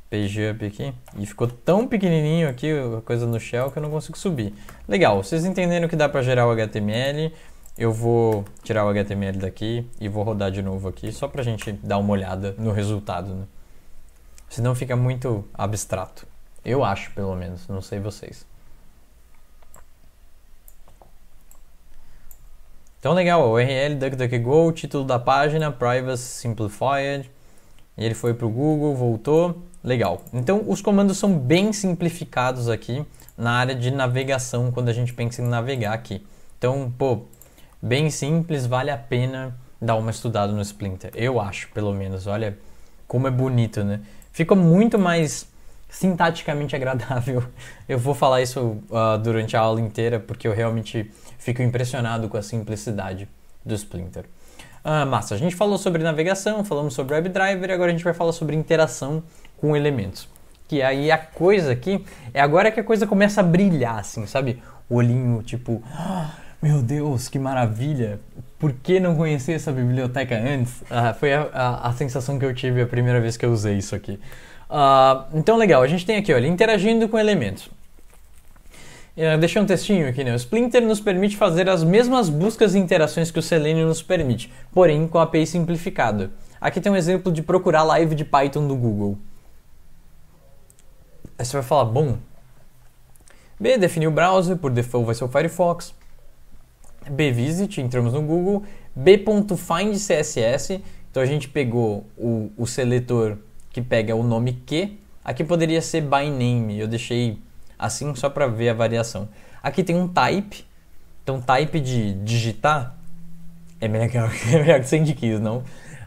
S1: page up aqui. E ficou tão pequenininho aqui, a coisa no shell, que eu não consigo subir. Legal, vocês entenderam que dá para gerar o HTML. Eu vou tirar o HTML daqui e vou rodar de novo aqui, só para a gente dar uma olhada no resultado, né? Senão fica muito abstrato. Eu acho, pelo menos, não sei vocês. Então legal, URL, DuckDuckGo, título da página, Privacy Simplified. E ele foi pro Google, voltou. Legal. Então os comandos são bem simplificados aqui na área de navegação, quando a gente pensa em navegar aqui. Então, pô, bem simples, vale a pena dar uma estudada no Splinter. Eu acho, pelo menos. Olha como é bonito, né? Fica muito mais sintaticamente agradável. Eu vou falar isso uh, durante a aula inteira, porque eu realmente fico impressionado com a simplicidade do Splinter. Ah, massa, a gente falou sobre navegação, falamos sobre WebDriver, agora a gente vai falar sobre interação com elementos. Que aí a coisa aqui, é agora que a coisa começa a brilhar, assim, sabe? O olhinho, tipo... Ah! Meu Deus, que maravilha! Por que não conhecer essa biblioteca antes? Ah, foi a, a, a, sensação que eu tive a primeira vez que eu usei isso aqui. Ah, então, legal, a gente tem aqui, olha, interagindo com elementos. É, deixei um textinho aqui, né? O Splinter nos permite fazer as mesmas buscas e interações que o Selenium nos permite, porém com a API simplificada. Aqui tem um exemplo de procurar live de Python do Google. Aí você vai falar, bom, B definir o browser, por default vai ser o Firefox bvisit, entramos no Google, b.findcss, então a gente pegou o, o seletor que pega o nome que, aqui poderia ser by name, eu deixei assim só para ver a variação. Aqui tem um type, então type de digitar, é melhor que, é melhor que você não?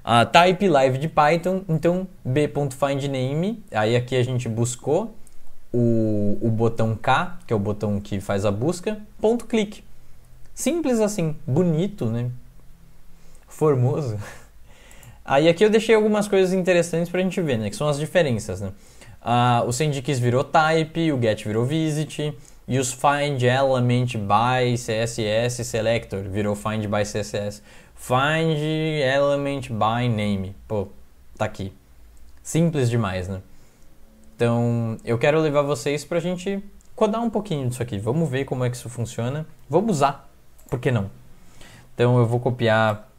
S1: Uh, type live de Python, então b.findName, aí aqui a gente buscou o, o botão K, que é o botão que faz a busca, ponto clique. Simples assim, bonito, né? Formoso. Aí ah, aqui eu deixei algumas coisas interessantes pra gente ver, né? Que são as diferenças, né? Ah, o SendKiss virou type, o get virou visit, e os find element by CSS selector virou find by CSS. Find element by name. Pô, tá aqui. Simples demais, né? Então, eu quero levar vocês pra gente codar um pouquinho disso aqui. Vamos ver como é que isso funciona. Vamos usar por que não? Então eu vou copiar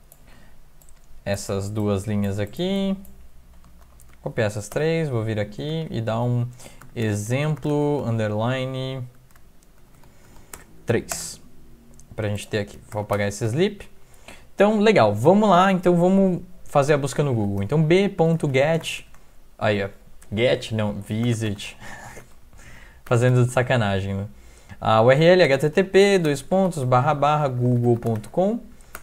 S1: essas duas linhas aqui, copiar essas três, vou vir aqui e dar um exemplo underline 3 para a gente ter aqui. Vou apagar esse sleep. Então, legal, vamos lá, então vamos fazer a busca no Google. Então, b.get, aí ó, get, não, visit, fazendo de sacanagem, né? A URL é http dois pontos, barra, barra, google.com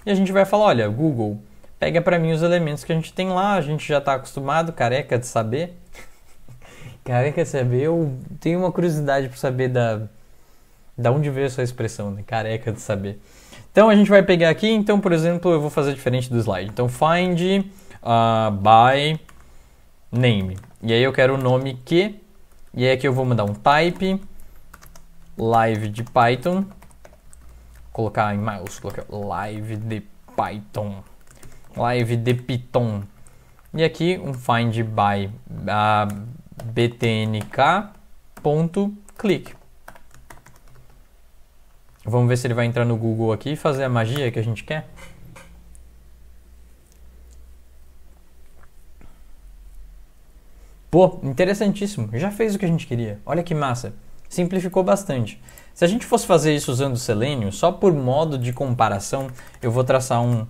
S1: e a gente vai falar, olha, Google, pega para mim os elementos que a gente tem lá, a gente já está acostumado, careca de saber. careca de saber, eu tenho uma curiosidade para saber da, da onde veio essa expressão, né? careca de saber. Então a gente vai pegar aqui, então por exemplo, eu vou fazer diferente do slide. Então find uh, by name. E aí eu quero o nome que, e aí aqui eu vou mandar um type live de Python. Colocar em maiúsculo aqui, live de Python. Live de Python. E aqui um find by uh, ah, btnk.click. Vamos ver se ele vai entrar no Google aqui e fazer a magia que a gente quer. Pô, interessantíssimo. Já fez o que a gente queria. Olha que massa. Simplificou bastante. Se a gente fosse fazer isso usando o selênio, só por modo de comparação, eu vou traçar um,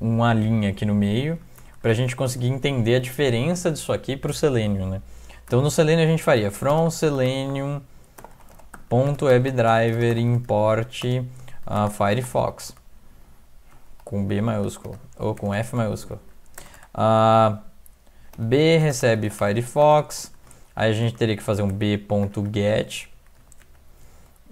S1: uma linha aqui no meio para a gente conseguir entender a diferença disso aqui para o selênio, né? Então no selênio a gente faria from selenium.webdriver import uh, Firefox com B maiúsculo ou com F maiúsculo. Uh, B recebe Firefox, Aí a gente teria que fazer um b.get.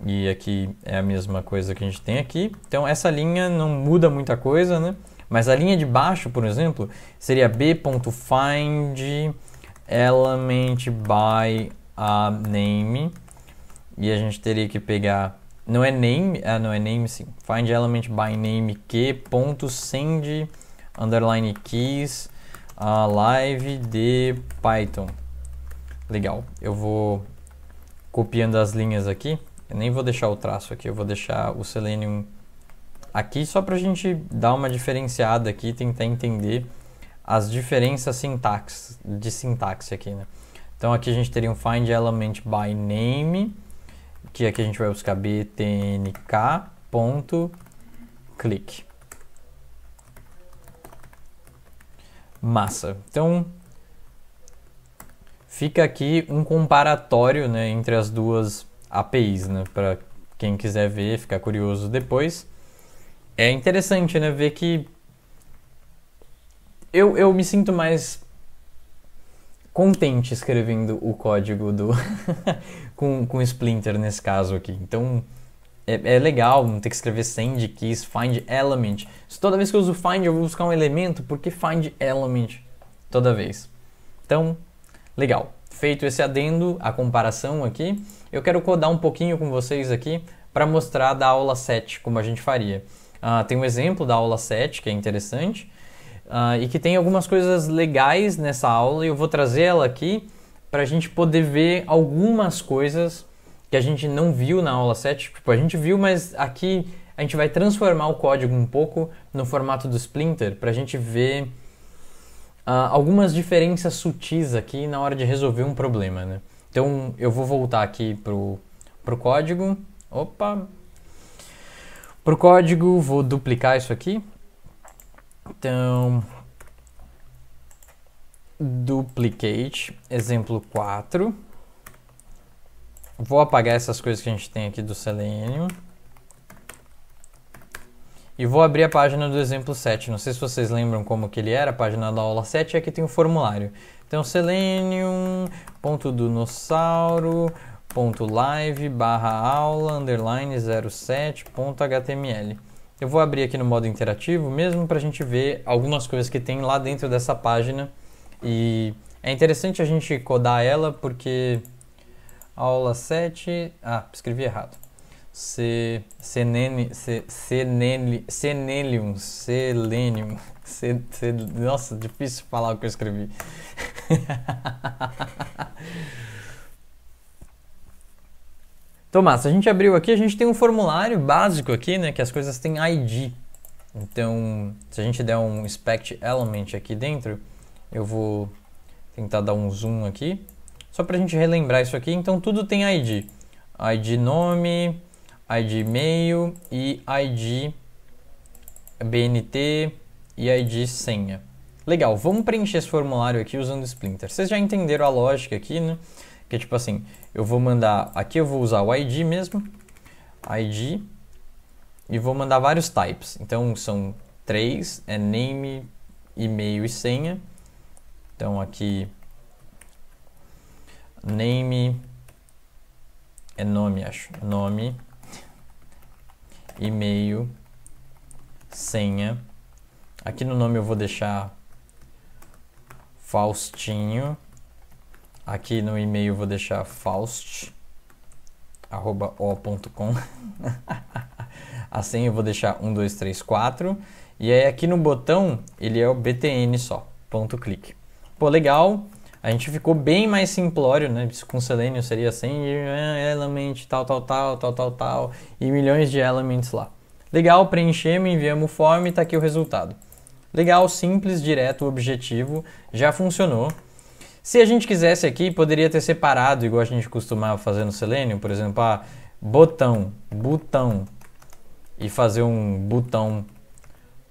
S1: E aqui é a mesma coisa que a gente tem aqui. Então essa linha não muda muita coisa, né? Mas a linha de baixo, por exemplo, seria b.find element by a name. E a gente teria que pegar não é name, ah, não é name sim. Find element by name que ponto send underline keys uh, live de Python. Legal, eu vou copiando as linhas aqui. Eu nem vou deixar o traço aqui, eu vou deixar o Selenium aqui só para a gente dar uma diferenciada aqui, tentar entender as diferenças sintaxe, de sintaxe aqui, né? Então aqui a gente teria um find element by name, que aqui a gente vai buscar btnk.click. Massa. Então, Fica aqui um comparatório né, entre as duas APIs, né, para quem quiser ver, ficar curioso depois. É interessante né, ver que eu, eu me sinto mais contente escrevendo o código do com, com Splinter nesse caso aqui. Então é, é legal não ter que escrever send keys, find element. Toda vez que eu uso find, eu vou buscar um elemento, porque find element toda vez. Então Legal. Feito esse adendo, a comparação aqui, eu quero codar um pouquinho com vocês aqui para mostrar da aula 7 como a gente faria. Uh, tem um exemplo da aula 7 que é interessante uh, e que tem algumas coisas legais nessa aula e eu vou trazer ela aqui para a gente poder ver algumas coisas que a gente não viu na aula 7. Tipo, a gente viu, mas aqui a gente vai transformar o código um pouco no formato do Splinter para a gente ver ah, algumas diferenças sutis aqui na hora de resolver um problema, né? Então eu vou voltar aqui pro, pro código. Opa! Pro código, vou duplicar isso aqui. Então, duplicate, exemplo 4. Vou apagar essas coisas que a gente tem aqui do Selenium. E vou abrir a página do exemplo 7. Não sei se vocês lembram como que ele era, a página da aula 7, aqui é tem o formulário. Então, live barra aula underline 07.html. Eu vou abrir aqui no modo interativo mesmo para a gente ver algumas coisas que tem lá dentro dessa página. E é interessante a gente codar ela porque aula 7... Ah, escrevi errado se, senene, se, senene, senelium, selenium. Se, nossa, difícil falar o que eu escrevi. Tomás, a gente abriu aqui, a gente tem um formulário básico aqui, né? Que as coisas têm ID. Então, se a gente der um inspect element aqui dentro, eu vou tentar dar um zoom aqui, só para a gente relembrar isso aqui. Então, tudo tem ID. ID nome, ID e-mail e ID BNT e ID senha. Legal, vamos preencher esse formulário aqui usando Splinter. Vocês já entenderam a lógica aqui, né? Que é tipo assim, eu vou mandar, aqui eu vou usar o ID mesmo, ID, e vou mandar vários types. Então são três, é name, e-mail e senha. Então aqui, name, é nome acho, nome, e-mail, senha. Aqui no nome eu vou deixar Faustinho. Aqui no e-mail eu vou deixar faust arroba o.com. a senha eu vou deixar 1234 e aí aqui no botão ele é o btn só, ponto clique. Pô, legal. A gente ficou bem mais simplório, né? Com Selenium seria 100 eh, element, tal, tal, tal, tal, tal, tal, e milhões de elements lá. Legal, preenchemos, enviamos o form e tá aqui o resultado. Legal, simples, direto, objetivo, já funcionou. Se a gente quisesse aqui, poderia ter separado, igual a gente costumava fazer no Selenium, por exemplo, ah, botão, botão, e fazer um botão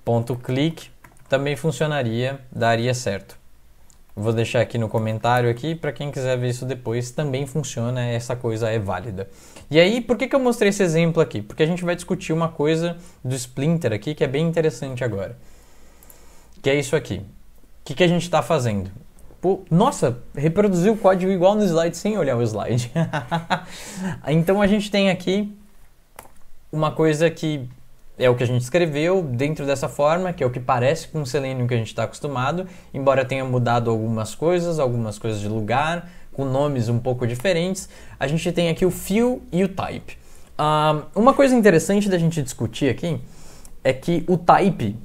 S1: ponto clique, também funcionaria, daria certo. Vou deixar aqui no comentário aqui para quem quiser ver isso depois, também funciona, essa coisa é válida. E aí, por que, que eu mostrei esse exemplo aqui? Porque a gente vai discutir uma coisa do Splinter aqui que é bem interessante agora. Que é isso aqui. O que, que a gente está fazendo? Pô, nossa, reproduziu o código igual no slide sem olhar o slide. então a gente tem aqui uma coisa que é o que a gente escreveu dentro dessa forma, que é o que parece com o Selenium que a gente está acostumado, embora tenha mudado algumas coisas, algumas coisas de lugar, com nomes um pouco diferentes. A gente tem aqui o fill e o type. Uh, uma coisa interessante da gente discutir aqui é que o type,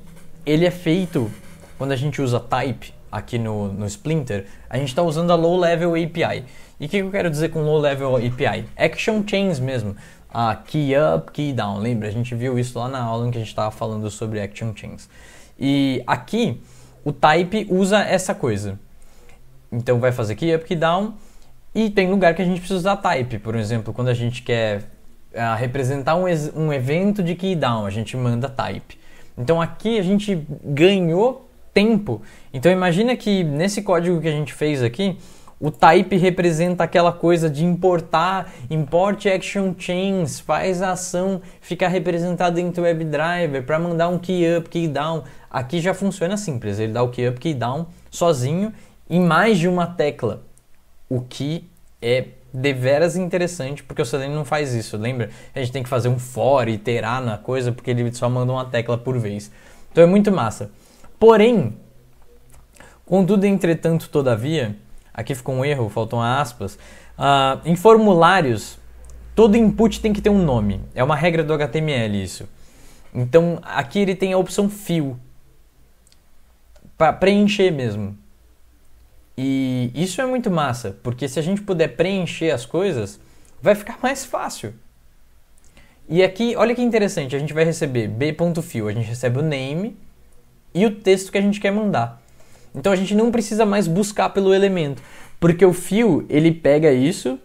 S1: ele é feito, quando a gente usa type aqui no, no Splinter, a gente está usando a low-level API. E o que eu quero dizer com low-level API? Action chains mesmo a key up, key down. Lembra? A gente viu isso lá na aula em que a gente estava falando sobre action chains. E aqui o type usa essa coisa. Então vai fazer key up, key down. E tem lugar que a gente precisa usar type. Por exemplo, quando a gente quer uh, representar um, um evento de key down, a gente manda type. Então aqui a gente ganhou tempo. Então imagina que nesse código que a gente fez aqui, o type representa aquela coisa de importar, import action chains, faz a ação ficar representada dentro do WebDriver para mandar um key up, key down. Aqui já funciona simples, ele dá o key up, key down sozinho em mais de uma tecla, o que é deveras interessante, porque o Selenium não faz isso, lembra? A gente tem que fazer um for, iterar na coisa, porque ele só manda uma tecla por vez. Então é muito massa. Porém, contudo, entretanto, todavia, Aqui ficou um erro, faltam aspas. Uh, em formulários, todo input tem que ter um nome. É uma regra do HTML isso. Então aqui ele tem a opção fill para preencher mesmo. E isso é muito massa, porque se a gente puder preencher as coisas, vai ficar mais fácil. E aqui, olha que interessante, a gente vai receber b.fill, a gente recebe o name e o texto que a gente quer mandar. Então a gente não precisa mais buscar pelo elemento, porque o fio ele pega isso,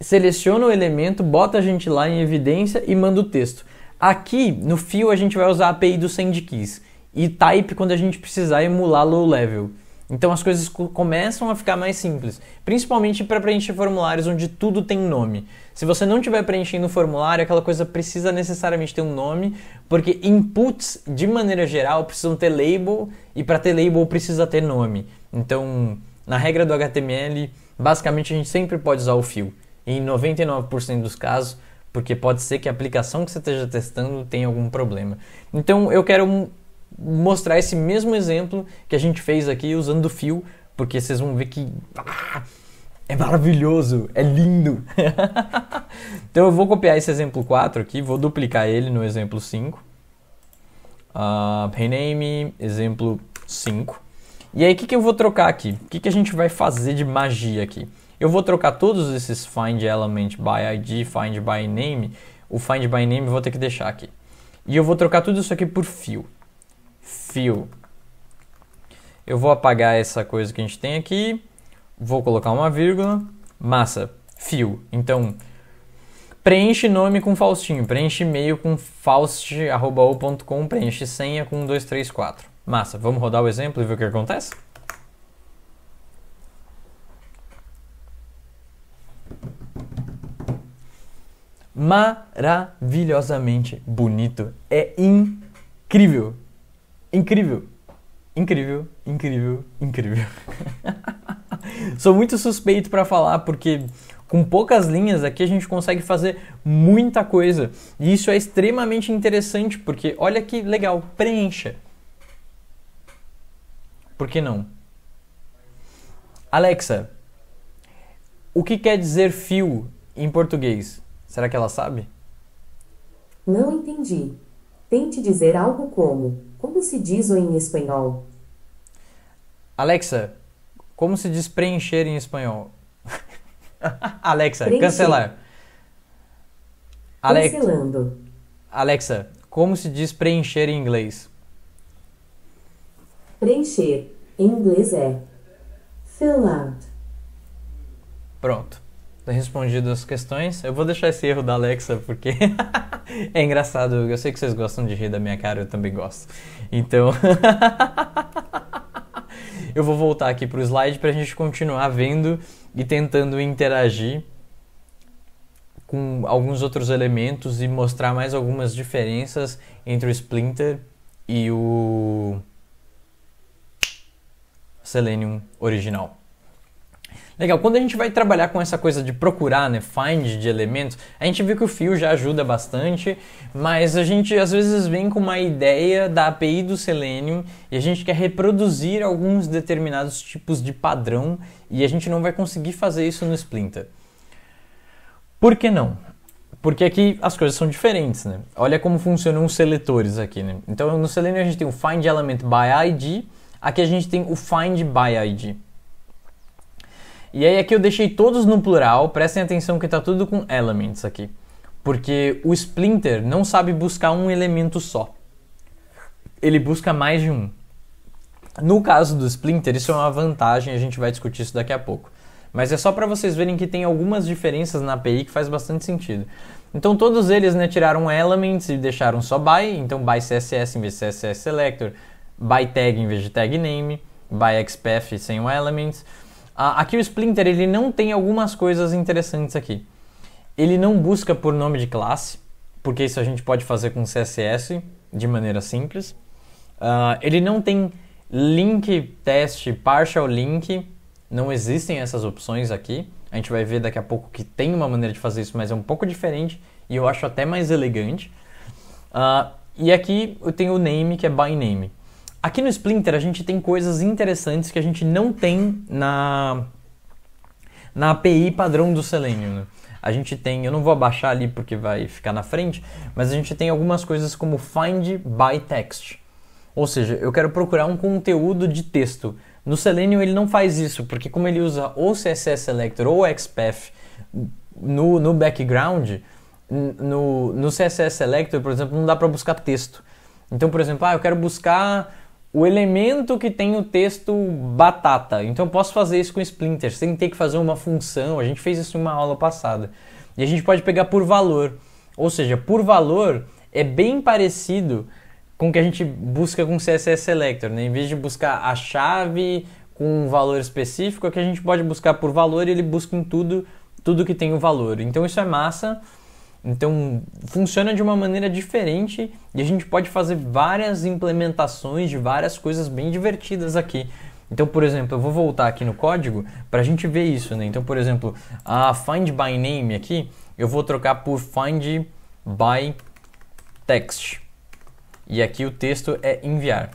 S1: seleciona o elemento, bota a gente lá em evidência e manda o texto. Aqui no fio a gente vai usar a API do SendKeys e type quando a gente precisar emular low level. Então as coisas começam a ficar mais simples, principalmente para preencher formulários onde tudo tem nome. Se você não estiver preenchendo o formulário, aquela coisa precisa necessariamente ter um nome, porque inputs de maneira geral precisam ter label e para ter label precisa ter nome. Então, na regra do HTML, basicamente a gente sempre pode usar o fio. Em 99% dos casos, porque pode ser que a aplicação que você esteja testando tenha algum problema. Então, eu quero mostrar esse mesmo exemplo que a gente fez aqui usando o fio, porque vocês vão ver que ah, é maravilhoso, é lindo. então eu vou copiar esse exemplo 4 aqui, vou duplicar ele no exemplo 5. Uh, ah, rename, exemplo 5. E aí o que, que eu vou trocar aqui? O que, que a gente vai fazer de magia aqui? Eu vou trocar todos esses find element by id, find by name. O find by name eu vou ter que deixar aqui. E eu vou trocar tudo isso aqui por fio fio. Eu vou apagar essa coisa que a gente tem aqui, vou colocar uma vírgula, massa, fio. Então, preenche nome com Faustinho, preenche e-mail com faust.com, preenche senha com 234. Massa, vamos rodar o exemplo e ver o que acontece? Maravilhosamente bonito, é incrível! incrível. Incrível, incrível, incrível. Sou muito suspeito para falar porque com poucas linhas aqui a gente consegue fazer muita coisa. E isso é extremamente interessante porque olha que legal, preencha. Por que não? Alexa, o que quer dizer fio em português? Será que ela sabe? Não entendi. Tente dizer algo como como se diz o em espanhol? Alexa, como se diz preencher em espanhol? Alexa, preencher. cancelar. Cancelando. Alexa, como se diz preencher em inglês? Preencher em inglês é fill out. Pronto respondido as questões. Eu vou deixar esse erro da Alexa porque é engraçado. Eu sei que vocês gostam de rir da minha cara, eu também gosto. Então. eu vou voltar aqui para o slide para a gente continuar vendo e tentando interagir com alguns outros elementos e mostrar mais algumas diferenças entre o Splinter e o Selenium original. Legal, quando a gente vai trabalhar com essa coisa de procurar, né, find de elementos, a gente viu que o fio já ajuda bastante, mas a gente às vezes vem com uma ideia da API do Selenium e a gente quer reproduzir alguns determinados tipos de padrão e a gente não vai conseguir fazer isso no Splinter. Por que não? Porque aqui as coisas são diferentes, né? Olha como funcionam os seletores aqui, né? Então no Selenium a gente tem o find element by id, aqui a gente tem o find by id. E aí aqui eu deixei todos no plural, prestem atenção que está tudo com elements aqui. Porque o Splinter não sabe buscar um elemento só. Ele busca mais de um. No caso do Splinter, isso é uma vantagem, a gente vai discutir isso daqui a pouco. Mas é só para vocês verem que tem algumas diferenças na API que faz bastante sentido. Então todos eles né, tiraram elements e deixaram só by, então by CSS em vez de CSS selector, by tag em vez de tag name, by XPath sem o elements. Aqui o Splinter ele não tem algumas coisas interessantes aqui. Ele não busca por nome de classe, porque isso a gente pode fazer com CSS de maneira simples. Uh, ele não tem link test, partial link, não existem essas opções aqui. A gente vai ver daqui a pouco que tem uma maneira de fazer isso, mas é um pouco diferente e eu acho até mais elegante. Uh, e aqui eu tenho o name, que é by name. Aqui no Splinter a gente tem coisas interessantes que a gente não tem na, na API padrão do Selenium. Né? A gente tem, eu não vou abaixar ali porque vai ficar na frente, mas a gente tem algumas coisas como find by text. Ou seja, eu quero procurar um conteúdo de texto. No Selenium ele não faz isso, porque como ele usa ou CSS Selector ou XPath no, no background, no, no CSS Selector, por exemplo, não dá para buscar texto. Então, por exemplo, ah, eu quero buscar o elemento que tem o texto batata. Então eu posso fazer isso com Splinter, sem ter que fazer uma função. A gente fez isso em uma aula passada. E a gente pode pegar por valor. Ou seja, por valor é bem parecido com o que a gente busca com CSS Selector. Né? Em vez de buscar a chave com um valor específico, é que a gente pode buscar por valor e ele busca em tudo, tudo que tem o valor. Então isso é massa. Então funciona de uma maneira diferente e a gente pode fazer várias implementações de várias coisas bem divertidas aqui. Então, por exemplo, eu vou voltar aqui no código para a gente ver isso, né? Então, por exemplo, a find by name aqui, eu vou trocar por find by text. E aqui o texto é enviar.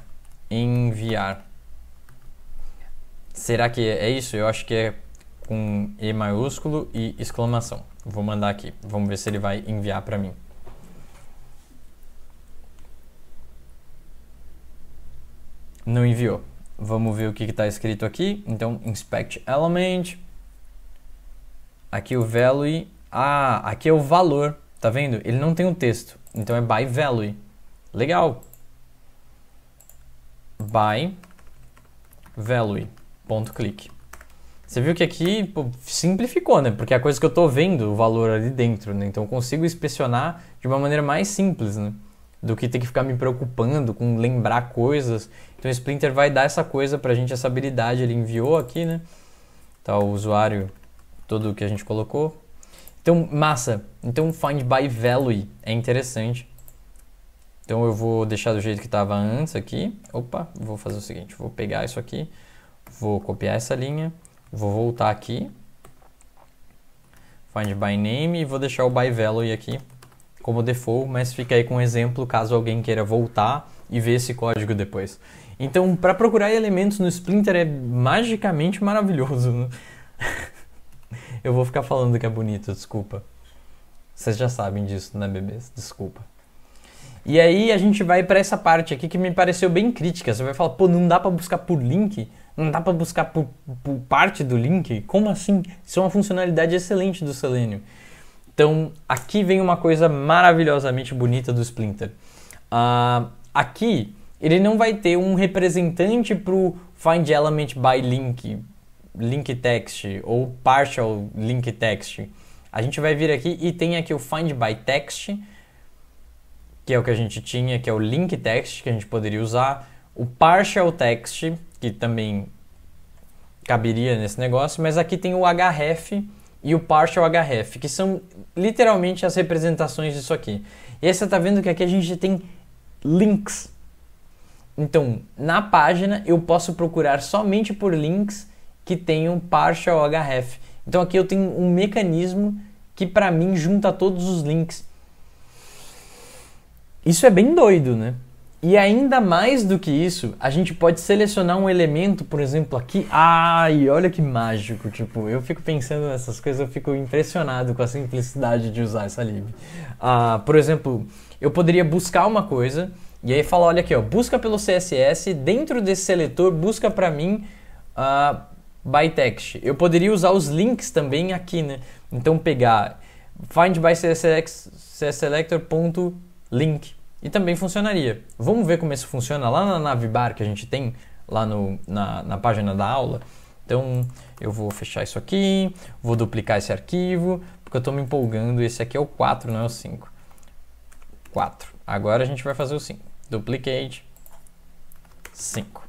S1: Enviar. Será que é isso? Eu acho que é com E maiúsculo e exclamação. Vou mandar aqui. Vamos ver se ele vai enviar para mim. Não enviou. Vamos ver o que está escrito aqui. Então, inspect element. Aqui o value. Ah, aqui é o valor. Tá vendo? Ele não tem o um texto. Então é by value. Legal. By value. Ponto clique. Você viu que aqui pô, simplificou, né? Porque é a coisa que eu estou vendo, o valor ali dentro, né? Então eu consigo inspecionar de uma maneira mais simples, né? Do que ter que ficar me preocupando com lembrar coisas. Então o Splinter vai dar essa coisa para a gente, essa habilidade. Ele enviou aqui, né? Tá o usuário, todo que a gente colocou. Então, massa. Então find by value é interessante. Então eu vou deixar do jeito que estava antes aqui. Opa, vou fazer o seguinte, vou pegar isso aqui, vou copiar essa linha Vou voltar aqui. Find by name e vou deixar o by value aqui como default, mas fica aí com um exemplo caso alguém queira voltar e ver esse código depois. Então, para procurar elementos no Splinter é magicamente maravilhoso. Né? Eu vou ficar falando que é bonito, desculpa. Vocês já sabem disso, né, bebês? Desculpa. E aí a gente vai para essa parte aqui que me pareceu bem crítica. Você vai falar, pô, não dá para buscar por link? Não dá para buscar por, por, parte do link? Como assim? Isso é uma funcionalidade excelente do Selenium. Então, aqui vem uma coisa maravilhosamente bonita do Splinter. Uh, aqui, ele não vai ter um representante para o find element by link, link text ou partial link text. A gente vai vir aqui e tem aqui o find by text, que é o que a gente tinha, que é o link text que a gente poderia usar, o partial text, que também caberia nesse negócio, mas aqui tem o href e o partial href, que são literalmente as representações disso aqui. E aí você está vendo que aqui a gente tem links. Então, na página eu posso procurar somente por links que tenham partial href. Então aqui eu tenho um mecanismo que para mim junta todos os links. Isso é bem doido, né? E ainda mais do que isso, a gente pode selecionar um elemento, por exemplo, aqui. Ai, olha que mágico! Tipo, eu fico pensando nessas coisas, eu fico impressionado com a simplicidade de usar essa lib. Uh, por exemplo, eu poderia buscar uma coisa e aí falar, olha aqui, ó, busca pelo CSS, dentro desse seletor, busca para mim uh, ah, by text. Eu poderia usar os links também aqui, né? Então pegar find by cselector.link e também funcionaria. Vamos ver como isso funciona lá na bar que a gente tem lá no, na, na página da aula. Então eu vou fechar isso aqui, vou duplicar esse arquivo, porque eu estou me empolgando. Esse aqui é o 4, não é o 5. 4. Agora a gente vai fazer o 5. Duplicate 5.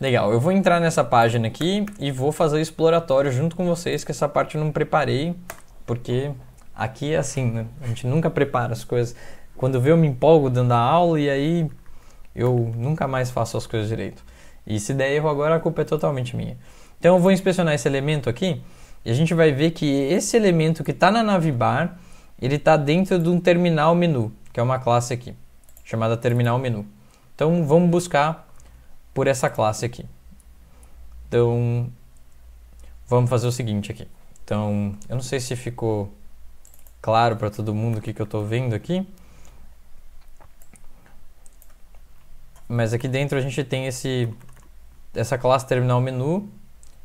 S1: Legal, eu vou entrar nessa página aqui e vou fazer o exploratório junto com vocês, que essa parte eu não preparei, porque aqui é assim, né? A gente nunca prepara as coisas quando vê eu me empolgo dando a aula e aí eu nunca mais faço as coisas direito. E se der erro agora, a culpa é totalmente minha. Então eu vou inspecionar esse elemento aqui e a gente vai ver que esse elemento que está na navbar, ele está dentro de um terminal menu, que é uma classe aqui, chamada terminal menu. Então vamos buscar por essa classe aqui. Então vamos fazer o seguinte aqui. Então eu não sei se ficou claro para todo mundo o que, que eu estou vendo aqui. Mas aqui dentro a gente tem esse, essa classe terminal menu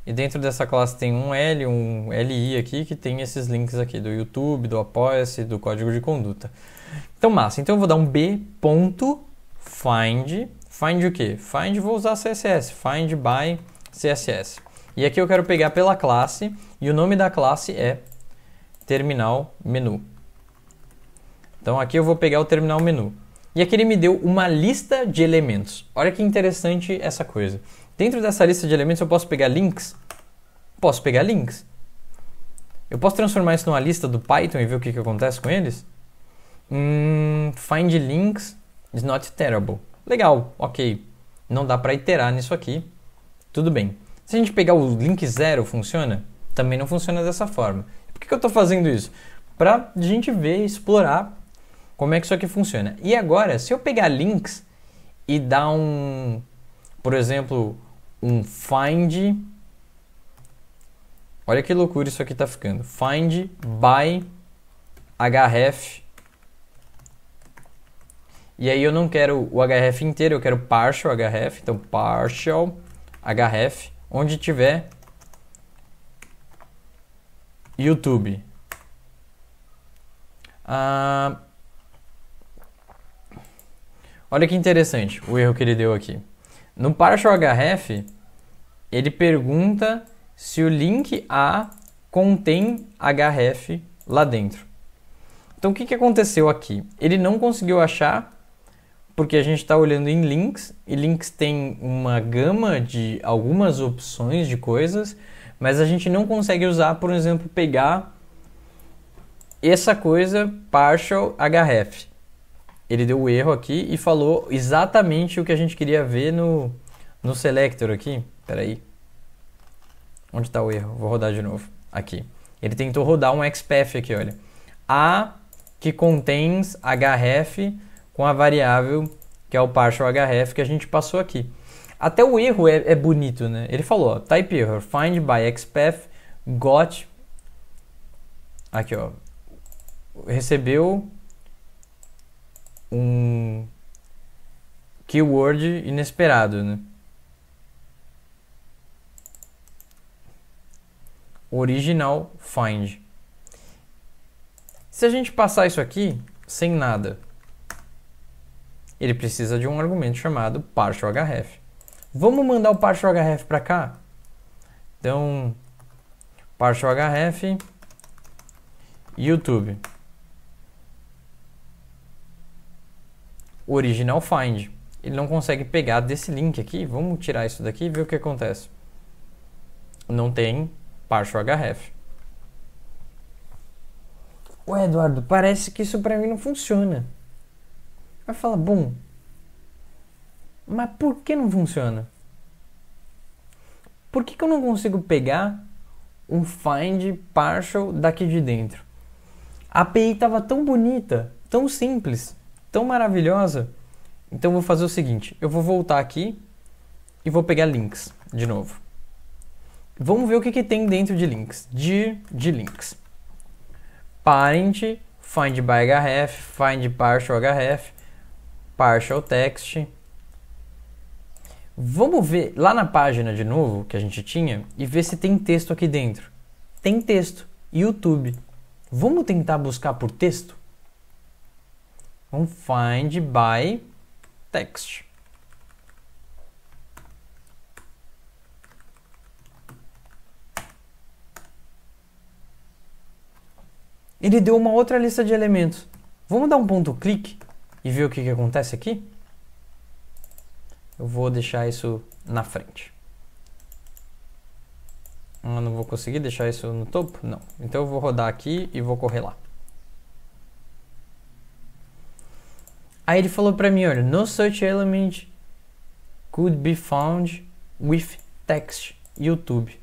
S1: e dentro dessa classe tem um L, um LI aqui que tem esses links aqui do YouTube, do Apoia-se, do código de conduta. Então massa, então eu vou dar um b ponto find, find o quê? Find vou usar CSS, find by CSS. E aqui eu quero pegar pela classe e o nome da classe é terminal menu. Então aqui eu vou pegar o terminal menu. E aqui ele me deu uma lista de elementos. Olha que interessante essa coisa. Dentro dessa lista de elementos eu posso pegar links? Posso pegar links. Eu posso transformar isso numa lista do Python e ver o que, que acontece com eles? Hum, find links is not terrible. Legal, ok. Não dá para iterar nisso aqui. Tudo bem. Se a gente pegar o link zero, funciona? Também não funciona dessa forma. Por que, que eu estou fazendo isso? Para a gente ver, explorar como é que isso aqui funciona. E agora, se eu pegar links e dar um, por exemplo, um find. Olha que loucura isso aqui está ficando. Find by href. E aí eu não quero o href inteiro, eu quero partial href. Então partial href, onde tiver YouTube. Ah, Olha que interessante o erro que ele deu aqui. No partial href, ele pergunta se o link A contém href lá dentro. Então o que, que aconteceu aqui? Ele não conseguiu achar porque a gente está olhando em links e links tem uma gama de algumas opções de coisas, mas a gente não consegue usar, por exemplo, pegar essa coisa partial href ele deu o erro aqui e falou exatamente o que a gente queria ver no, no selector aqui. Peraí. Onde está o erro? Vou rodar de novo. Aqui. Ele tentou rodar um XPath aqui, olha. A que contém href com a variável que é o partial href que a gente passou aqui. Até o erro é, é bonito, né? Ele falou, ó, type error, find by xpath got... Aqui, ó. Recebeu um keyword inesperado, né? Original find. Se a gente passar isso aqui sem nada, ele precisa de um argumento chamado partial href. Vamos mandar o partial href para cá? Então, partial href YouTube. o original find. Ele não consegue pegar desse link aqui. Vamos tirar isso daqui e ver o que acontece. Não tem partial href. Ué, Eduardo, parece que isso para mim não funciona. Vai falar, bom, mas por que não funciona? Por que, que eu não consigo pegar um find partial daqui de dentro? A API estava tão bonita, tão simples tão maravilhosa. Então vou fazer o seguinte, eu vou voltar aqui e vou pegar links de novo. Vamos ver o que, que tem dentro de links. de de links. Parent, find by href, find partial href, partial text. Vamos ver lá na página de novo que a gente tinha e ver se tem texto aqui dentro. Tem texto. YouTube. Vamos tentar buscar por texto? Então, find by text. Ele deu uma outra lista de elementos. Vamos dar um ponto clique e ver o que, que acontece aqui? Eu vou deixar isso na frente. Eu ah, não vou conseguir deixar isso no topo? Não. Então eu vou rodar aqui e vou correr lá. Aí ele falou para mim, olha, no search element could be found with text YouTube.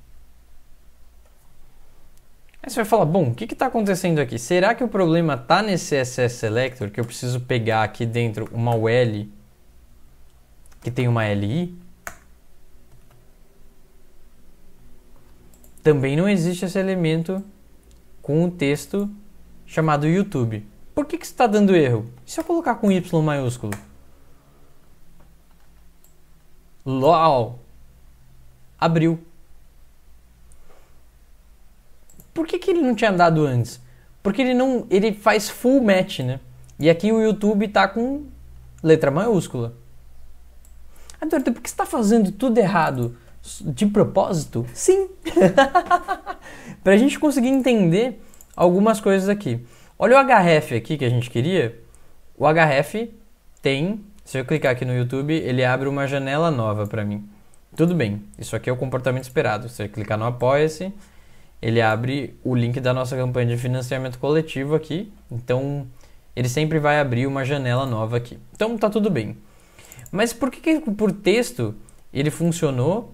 S1: Aí você vai falar, bom, o que está acontecendo aqui? Será que o problema está nesse SS Selector que eu preciso pegar aqui dentro uma UL que tem uma LI? Também não existe esse elemento com o um texto chamado YouTube. Por que, que está dando erro? E se eu colocar com Y maiúsculo? LOL abriu. Por que, que ele não tinha dado antes? Porque ele não, ele faz full match, né? E aqui o YouTube tá com letra maiúscula. Eduardo, por que está fazendo tudo errado? De propósito? Sim. para a gente conseguir entender algumas coisas aqui. Olha o href aqui que a gente queria. O href tem, se eu clicar aqui no YouTube, ele abre uma janela nova para mim. Tudo bem, isso aqui é o comportamento esperado. Se eu clicar no Apoia-se, ele abre o link da nossa campanha de financiamento coletivo aqui. Então, ele sempre vai abrir uma janela nova aqui. Então, tá tudo bem. Mas por que, que por texto ele funcionou?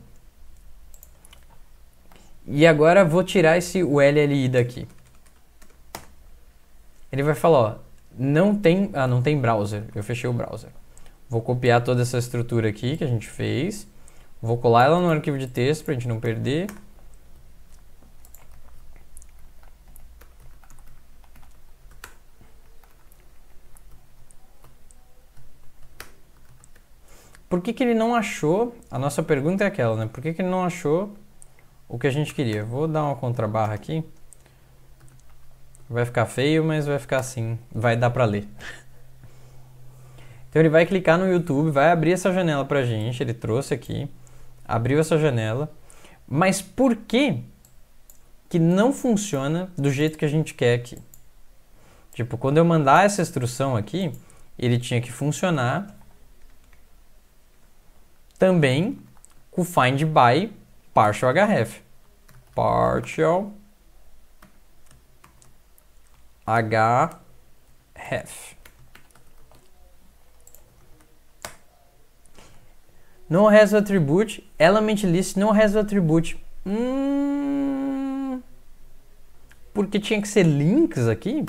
S1: E agora vou tirar esse ULLI daqui ele vai falar, ó, não tem, ah, não tem browser, eu fechei o browser. Vou copiar toda essa estrutura aqui que a gente fez, vou colar ela no arquivo de texto para a gente não perder. Por que, que ele não achou? A nossa pergunta é aquela, né? Por que, que ele não achou o que a gente queria? Vou dar uma contrabarra aqui. Vai ficar feio, mas vai ficar assim, vai dar para ler. Então ele vai clicar no YouTube, vai abrir essa janela pra gente, ele trouxe aqui, abriu essa janela. Mas por que que não funciona do jeito que a gente quer aqui? Tipo, quando eu mandar essa instrução aqui, ele tinha que funcionar também com find by partial href. Partial href. No has o attribute, element list no has o attribute. Hum, porque tinha que ser links aqui?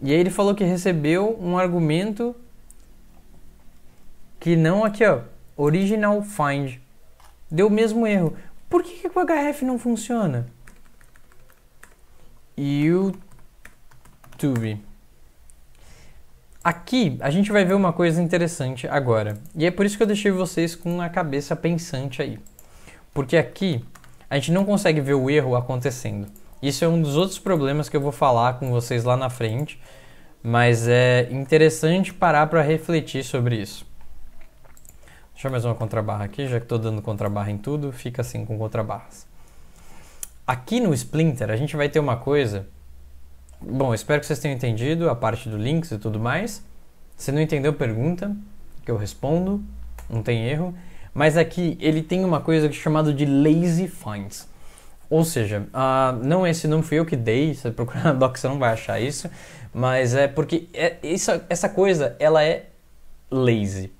S1: E aí ele falou que recebeu um argumento que não aqui, ó, original find. Deu o mesmo erro. Por que, que o href não funciona? YouTube. Aqui a gente vai ver uma coisa interessante agora. E é por isso que eu deixei vocês com a cabeça pensante aí. Porque aqui a gente não consegue ver o erro acontecendo. Isso é um dos outros problemas que eu vou falar com vocês lá na frente, mas é interessante parar para refletir sobre isso. Deixa eu mais uma contrabarra aqui, já que estou dando contrabarra em tudo, fica assim com contrabarras. Aqui no Splinter a gente vai ter uma coisa. Bom, espero que vocês tenham entendido a parte do links e tudo mais. Se não entendeu, pergunta, que eu respondo, não tem erro. Mas aqui ele tem uma coisa é chamada de lazy finds. Ou seja, uh, não esse nome fui eu que dei, se você procurar na doc você não vai achar isso, mas é porque é, essa, essa coisa ela é lazy.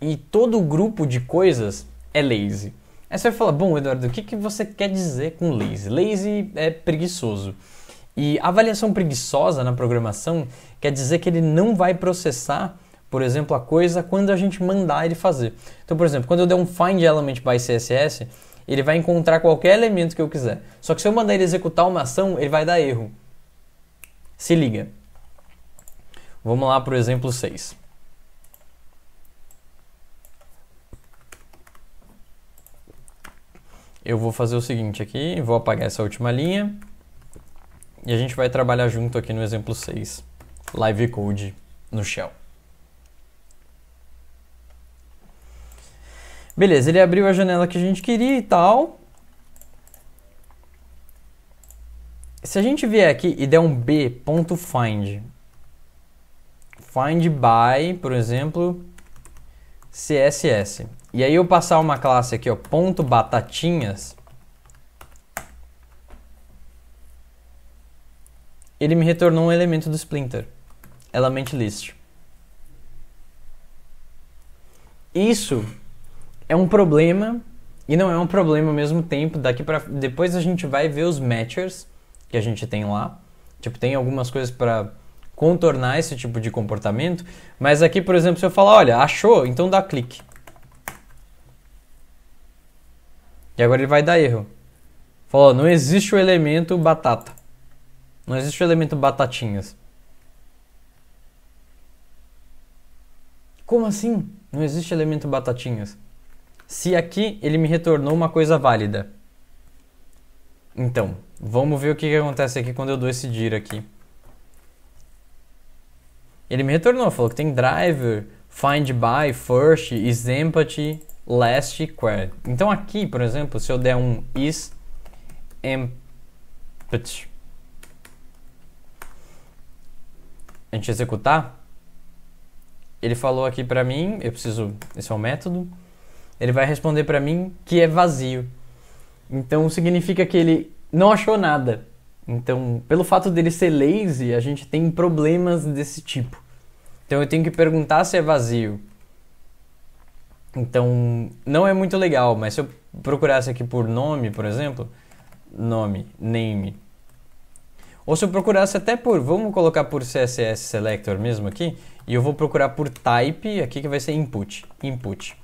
S1: E todo grupo de coisas é lazy. Aí você vai falar, bom, Eduardo, o que, que você quer dizer com lazy? Lazy é preguiçoso. E avaliação preguiçosa na programação quer dizer que ele não vai processar, por exemplo, a coisa quando a gente mandar ele fazer. Então, por exemplo, quando eu der um find element by CSS, ele vai encontrar qualquer elemento que eu quiser. Só que se eu mandar ele executar uma ação, ele vai dar erro. Se liga. Vamos lá para o exemplo 6. eu vou fazer o seguinte aqui, vou apagar essa última linha e a gente vai trabalhar junto aqui no exemplo 6, live code no shell. Beleza, ele abriu a janela que a gente queria e tal. Se a gente vier aqui e der um b.find, find by, por exemplo, CSS. E aí eu passar uma classe aqui, ó, ponto batatinhas, ele me retornou um elemento do Splinter, element list. Isso é um problema e não é um problema ao mesmo tempo. Daqui para depois a gente vai ver os matchers que a gente tem lá. Tipo, tem algumas coisas para contornar esse tipo de comportamento, mas aqui, por exemplo, se eu falar, olha, achou, então dá clique. E agora ele vai dar erro. Falou, não existe o elemento batata. Não existe o elemento batatinhas. Como assim? Não existe elemento batatinhas. Se aqui ele me retornou uma coisa válida. Então, vamos ver o que, que acontece aqui quando eu dou esse dir aqui. Ele me retornou, falou que tem driver, find by, first, is last square. Então aqui, por exemplo, se eu der um is empty, a gente executar, ele falou aqui para mim, eu preciso, esse é o um método, ele vai responder para mim que é vazio. Então significa que ele não achou nada. Então, pelo fato dele ser lazy, a gente tem problemas desse tipo. Então eu tenho que perguntar se é vazio. Então, não é muito legal, mas se eu procurasse aqui por nome, por exemplo, nome, name. Ou se eu procurasse até por, vamos colocar por CSS selector mesmo aqui, e eu vou procurar por type aqui que vai ser input, input.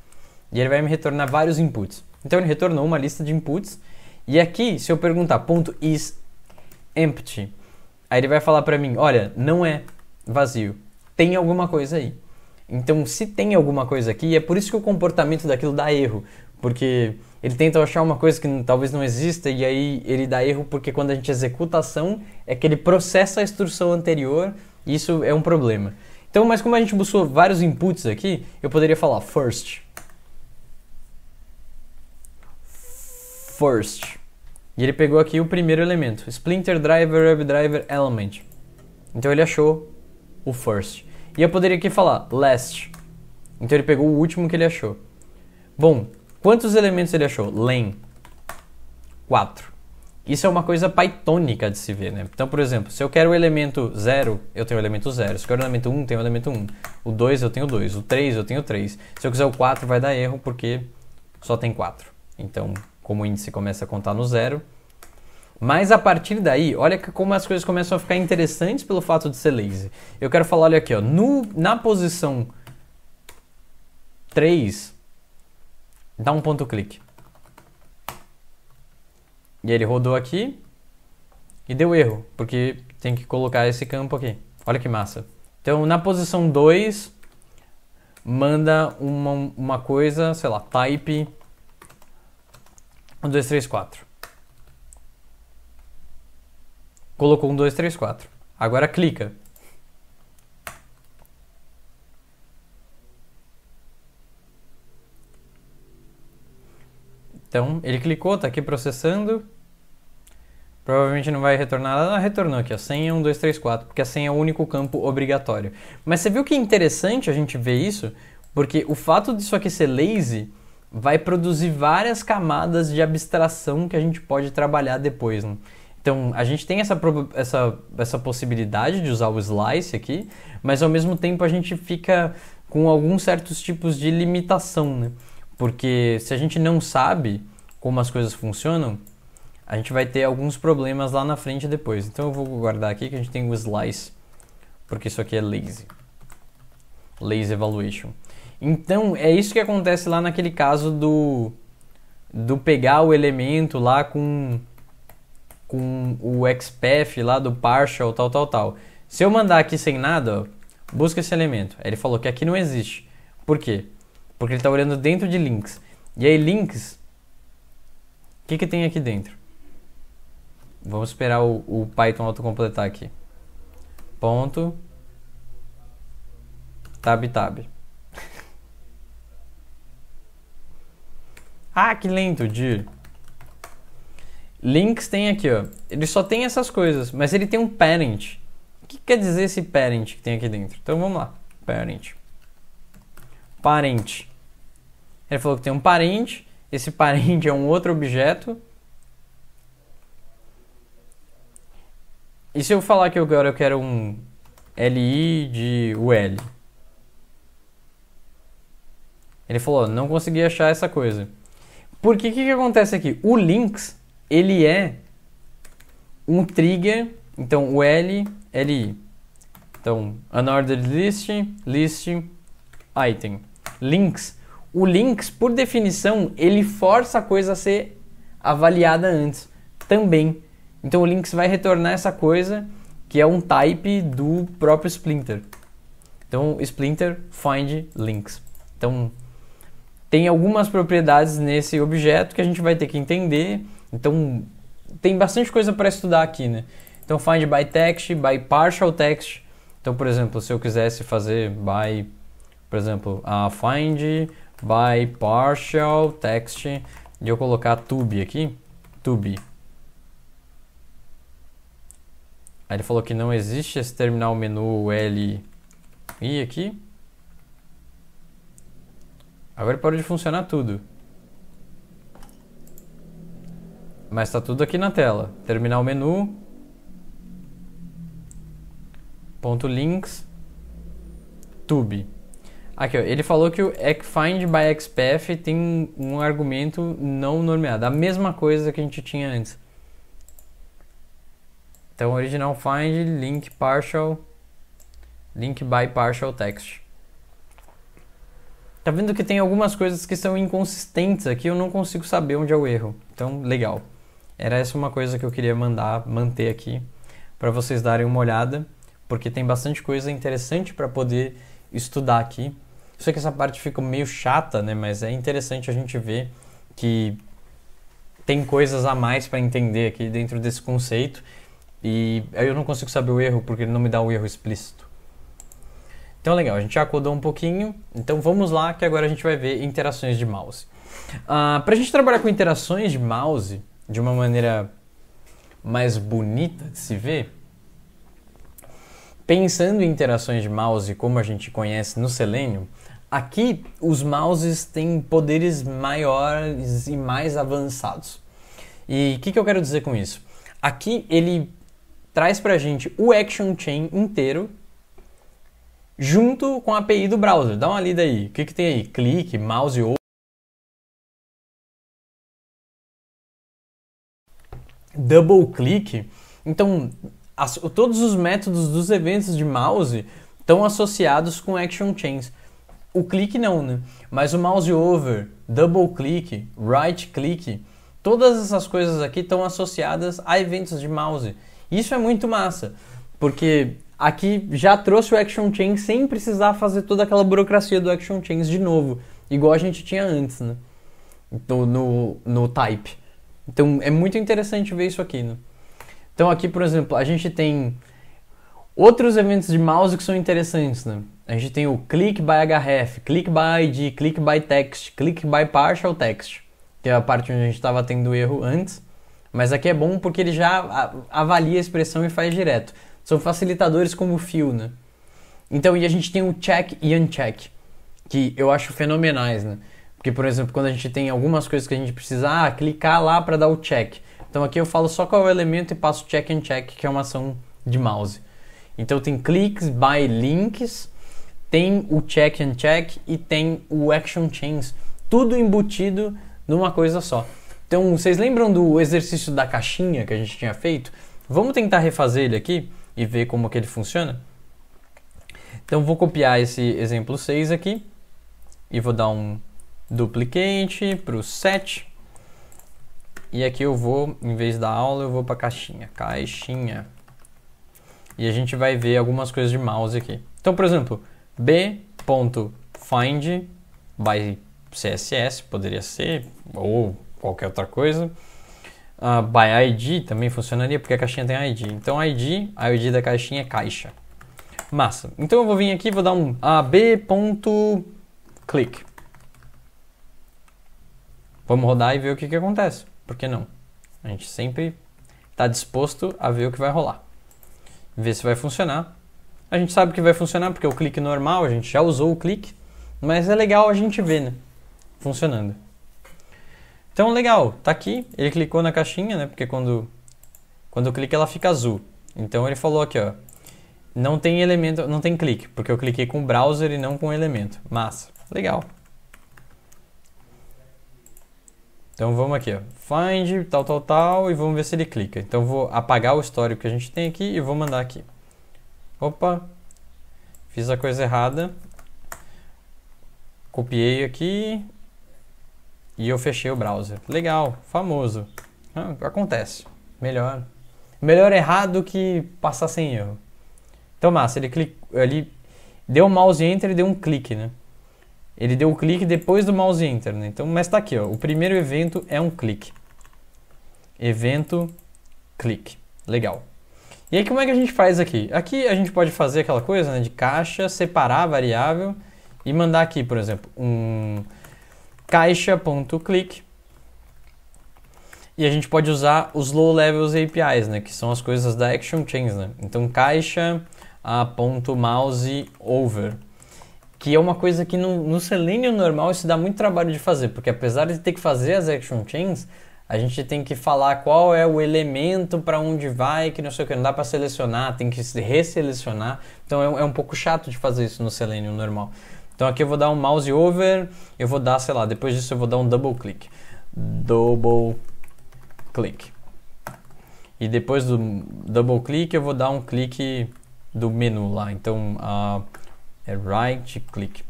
S1: E ele vai me retornar vários inputs. Então ele retornou uma lista de inputs. E aqui, se eu perguntar ponto is empty, aí ele vai falar para mim, olha, não é vazio, tem alguma coisa aí. Então, se tem alguma coisa aqui, é por isso que o comportamento daquilo dá erro, porque ele tenta achar uma coisa que talvez não exista e aí ele dá erro porque quando a gente executa a ação é que ele processa a instrução anterior e isso é um problema. Então, mas como a gente buscou vários inputs aqui, eu poderia falar first. First. E ele pegou aqui o primeiro elemento, splinter driver, web driver element. Então ele achou o first. E eu poderia aqui falar last. Então ele pegou o último que ele achou. Bom, quantos elementos ele achou? Len. 4. Isso é uma coisa pythonica de se ver, né? Então, por exemplo, se eu quero o elemento 0, eu tenho o elemento 0. Se eu quero o elemento 1, um, tenho o elemento 1. Um. O 2, eu tenho 2. O 3, eu tenho 3. Se eu quiser o 4, vai dar erro, porque só tem 4. Então, como o índice começa a contar no 0, mas a partir daí, olha como as coisas começam a ficar interessantes pelo fato de ser lazy. Eu quero falar, olha aqui, ó, no, na posição 3, dá um ponto clique. E ele rodou aqui e deu erro, porque tem que colocar esse campo aqui. Olha que massa. Então, na posição 2, manda uma, uma coisa, sei lá, type 1, 2, 3, 4. Colocou um, dois, três, quatro. Agora clica. Então, ele clicou, está aqui processando. Provavelmente não vai retornar nada. Ah, retornou aqui, ó. Senha 1, 2, 3, 4, porque a senha é o único campo obrigatório. Mas você viu que é interessante a gente ver isso? Porque o fato disso aqui ser lazy vai produzir várias camadas de abstração que a gente pode trabalhar depois. Né? Então, a gente tem essa, essa, essa possibilidade de usar o slice aqui, mas ao mesmo tempo a gente fica com alguns certos tipos de limitação, né? Porque se a gente não sabe como as coisas funcionam, a gente vai ter alguns problemas lá na frente depois. Então eu vou guardar aqui que a gente tem o slice, porque isso aqui é lazy. Lazy evaluation. Então é isso que acontece lá naquele caso do do pegar o elemento lá com com o XPF lá do partial, tal, tal, tal. Se eu mandar aqui sem nada, ó, busca esse elemento. Aí ele falou que aqui não existe. Por quê? Porque ele está olhando dentro de links. E aí, links, o que, que tem aqui dentro? Vamos esperar o, o Python autocompletar aqui. Ponto. Tab, tab. ah, que lento, de Links tem aqui, ó. Ele só tem essas coisas, mas ele tem um parent. O que quer dizer esse parent que tem aqui dentro? Então vamos lá. Parent. Parente. Ele falou que tem um parente. Esse parente é um outro objeto. E se eu falar que agora eu quero um li de ul? Ele falou, não consegui achar essa coisa. Porque o que, que acontece aqui? O links ele é um trigger, então o L, LI. Então, unordered list, list, item. Links. O links, por definição, ele força a coisa a ser avaliada antes também. Então o links vai retornar essa coisa que é um type do próprio Splinter. Então Splinter find links. Então tem algumas propriedades nesse objeto que a gente vai ter que entender então, tem bastante coisa para estudar aqui, né? Então, find by text, by partial text. Então, por exemplo, se eu quisesse fazer by, por exemplo, a find by partial text, e eu colocar tube aqui, tube. Aí ele falou que não existe esse terminal menu L I aqui. Agora parou de funcionar tudo. Mas está tudo aqui na tela. Terminal menu. Ponto links. Tube. Aqui, ó, ele falou que o find by expf tem um argumento não normeado. A mesma coisa que a gente tinha antes. Então, original find, link partial, link by partial text. Tá vendo que tem algumas coisas que são inconsistentes aqui, eu não consigo saber onde é o erro. Então, legal. Era essa uma coisa que eu queria mandar, manter aqui, para vocês darem uma olhada, porque tem bastante coisa interessante para poder estudar aqui. Eu sei que essa parte fica meio chata, né? Mas é interessante a gente ver que tem coisas a mais para entender aqui dentro desse conceito. E eu não consigo saber o erro porque ele não me dá o erro explícito. Então, legal, a gente já acordou um pouquinho. Então, vamos lá que agora a gente vai ver interações de mouse. Uh, ah, para a gente trabalhar com interações de mouse, de uma maneira mais bonita de se ver, pensando em interações de mouse como a gente conhece no Selenium, aqui os mouses têm poderes maiores e mais avançados. E o que, que eu quero dizer com isso? Aqui ele traz para a gente o action chain inteiro junto com a API do browser. Dá uma lida aí. O que, que tem aí? Clique, mouse ou double click. Então, as, todos os métodos dos eventos de mouse estão associados com action chains. O clique não, né? Mas o mouse over, double click, right click, todas essas coisas aqui estão associadas a eventos de mouse. Isso é muito massa, porque aqui já trouxe o action chain sem precisar fazer toda aquela burocracia do action chains de novo, igual a gente tinha antes, né? Então, no, no type. Então é muito interessante ver isso aqui. Né? Então aqui, por exemplo, a gente tem outros eventos de mouse que são interessantes. Né? A gente tem o click by href, click by id, click by text, click by partial text, que é a parte onde a gente estava tendo erro antes. Mas aqui é bom porque ele já avalia a expressão e faz direto. São facilitadores como o fio, né? Então, e a gente tem o check e uncheck, que eu acho fenomenais, né? Porque, por exemplo, quando a gente tem algumas coisas que a gente precisa ah, clicar lá para dar o check. Então aqui eu falo só qual é o elemento e passo check and check, que é uma ação de mouse. Então tem cliques by links, tem o check and check e tem o action chains, tudo embutido numa coisa só. Então vocês lembram do exercício da caixinha que a gente tinha feito? Vamos tentar refazer ele aqui e ver como que ele funciona? Então vou copiar esse exemplo 6 aqui e vou dar um duplicate para o set. E aqui eu vou, em vez da aula, eu vou para caixinha, caixinha. E a gente vai ver algumas coisas de mouse aqui. Então, por exemplo, b.find by CSS poderia ser, ou qualquer outra coisa. Uh, by ID também funcionaria, porque a caixinha tem ID. Então, ID, a ID da caixinha é caixa. Massa. Então, eu vou vir aqui, vou dar um ab.click. Ah, Vamos rodar e ver o que, que acontece. Por que não? A gente sempre está disposto a ver o que vai rolar. Ver se vai funcionar. A gente sabe que vai funcionar porque o clique normal, a gente já usou o clique, mas é legal a gente ver, né? Funcionando. Então, legal, tá aqui, ele clicou na caixinha, né? Porque quando, quando clico ela fica azul. Então ele falou aqui, ó, não tem elemento, não tem clique, porque eu cliquei com o browser e não com elemento. Massa, legal. Então vamos aqui, ó, find tal, tal, tal, e vamos ver se ele clica. Então vou apagar o histórico que a gente tem aqui e vou mandar aqui. Opa, fiz a coisa errada, copiei aqui e eu fechei o browser. Legal, famoso. Ah, acontece, melhor. Melhor errado que passar sem erro. Então massa, ele, clica ele deu o mouse enter e deu um clique, né? Ele deu o clique depois do mouse enter, né? Então, mas tá aqui, ó. O primeiro evento é um clique. Evento clique. Legal. E aí como é que a gente faz aqui? Aqui a gente pode fazer aquela coisa, né, de caixa, separar a variável e mandar aqui, por exemplo, um caixa.click. E a gente pode usar os low levels APIs, né, que são as coisas da action chains, né? Então caixa a ponto mouse over que é uma coisa que no, no Selenium normal isso dá muito trabalho de fazer, porque apesar de ter que fazer as action chains, a gente tem que falar qual é o elemento para onde vai, que não sei o que, não dá para selecionar, tem que reselecionar Então é, é, um pouco chato de fazer isso no Selenium normal. Então aqui eu vou dar um mouse over, eu vou dar, sei lá, depois disso eu vou dar um double click. Double click. E depois do double click eu vou dar um clique do menu lá. Então, uh, é right click.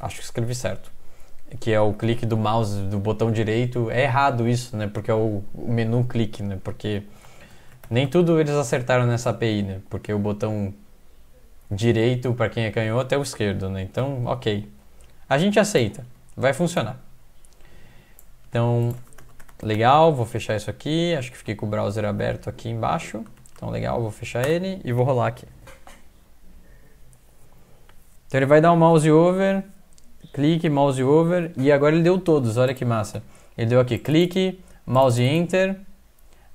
S1: Acho que escrevi certo. Que é o clique do mouse do botão direito. É errado isso, né? Porque é o, o menu clique, né? Porque nem tudo eles acertaram nessa API, né? Porque o botão direito para quem é canhoto é o esquerdo, né? Então, OK. A gente aceita. Vai funcionar. Então, legal, vou fechar isso aqui. Acho que fiquei com o browser aberto aqui embaixo. Então, legal, vou fechar ele e vou rolar aqui. Então ele vai dar um mouse over, clique, mouse over, e agora ele deu todos, olha que massa. Ele deu aqui clique, mouse enter,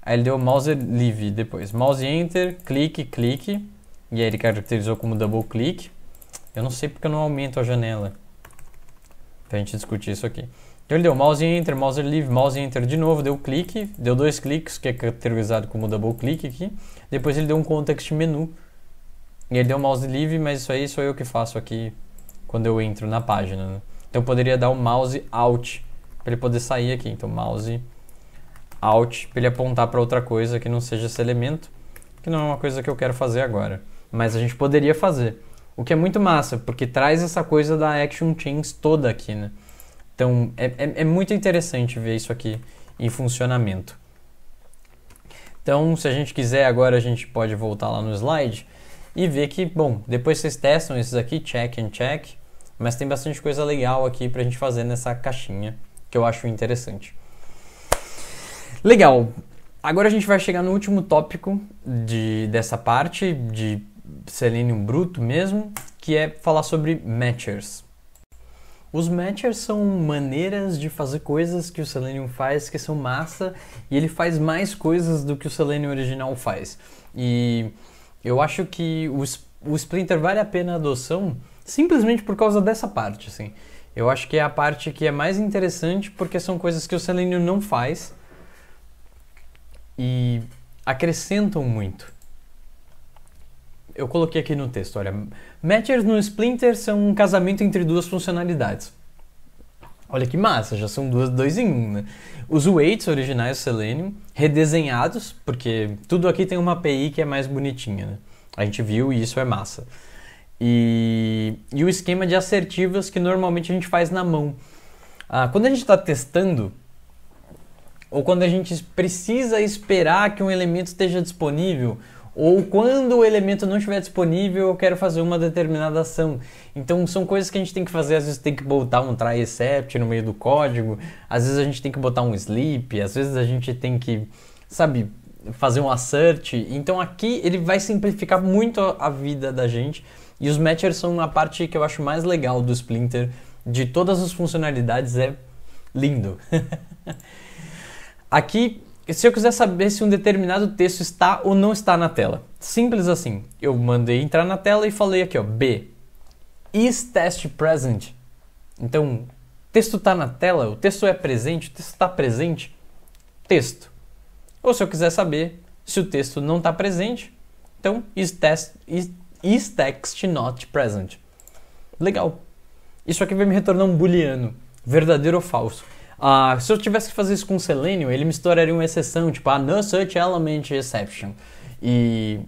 S1: aí ele deu mouse leave depois. Mouse enter, clique, clique, e aí ele caracterizou como double click. Eu não sei porque eu não aumento a janela, pra gente discutir isso aqui. Então ele deu mouse enter, mouse leave, mouse enter de novo, deu clique, deu dois cliques, que é caracterizado como double click aqui. Depois ele deu um context menu, e ele deu mouse livre, mas isso aí sou eu que faço aqui quando eu entro na página. Né? Então eu poderia dar o mouse out para ele poder sair aqui. Então mouse out para ele apontar para outra coisa que não seja esse elemento, que não é uma coisa que eu quero fazer agora. Mas a gente poderia fazer. O que é muito massa, porque traz essa coisa da action chains toda aqui, né? Então é, é, é muito interessante ver isso aqui em funcionamento. Então, se a gente quiser, agora a gente pode voltar lá no slide e ver que, bom, depois vocês testam esses aqui, check and check, mas tem bastante coisa legal aqui pra gente fazer nessa caixinha que eu acho interessante. Legal. Agora a gente vai chegar no último tópico de, dessa parte de selenium bruto mesmo, que é falar sobre matchers. Os matchers são maneiras de fazer coisas que o Selenium faz que são massa e ele faz mais coisas do que o Selenium original faz. E eu acho que o, o Splinter vale a pena a adoção simplesmente por causa dessa parte, assim. Eu acho que é a parte que é mais interessante porque são coisas que o Selenium não faz e acrescentam muito. Eu coloquei aqui no texto, olha, matchers no Splinter são um casamento entre duas funcionalidades. Olha que massa, já são duas, dois em um, né? Os weights originais Selenium, redesenhados, porque tudo aqui tem uma API que é mais bonitinha, né? A gente viu e isso é massa. E, e o esquema de assertivas que normalmente a gente faz na mão. Ah, quando a gente está testando, ou quando a gente precisa esperar que um elemento esteja disponível, ou quando o elemento não estiver disponível, eu quero fazer uma determinada ação. Então são coisas que a gente tem que fazer, às vezes tem que botar um try except no meio do código, às vezes a gente tem que botar um sleep, às vezes a gente tem que, sabe, fazer um assert. Então aqui ele vai simplificar muito a vida da gente. E os matchers são a parte que eu acho mais legal do Splinter. De todas as funcionalidades é lindo. aqui se eu quiser saber se um determinado texto está ou não está na tela, simples assim, eu mandei entrar na tela e falei aqui, ó, B. Is test present? Então, texto está na tela, o texto é presente, o texto está presente, texto. Ou se eu quiser saber se o texto não está presente, então is, test, is, is text not present. Legal. Isso aqui vai me retornar um booleano, verdadeiro ou falso. Ah, se eu tivesse que fazer isso com Selenium, ele misturaria uma exceção, tipo a no such é element exception. E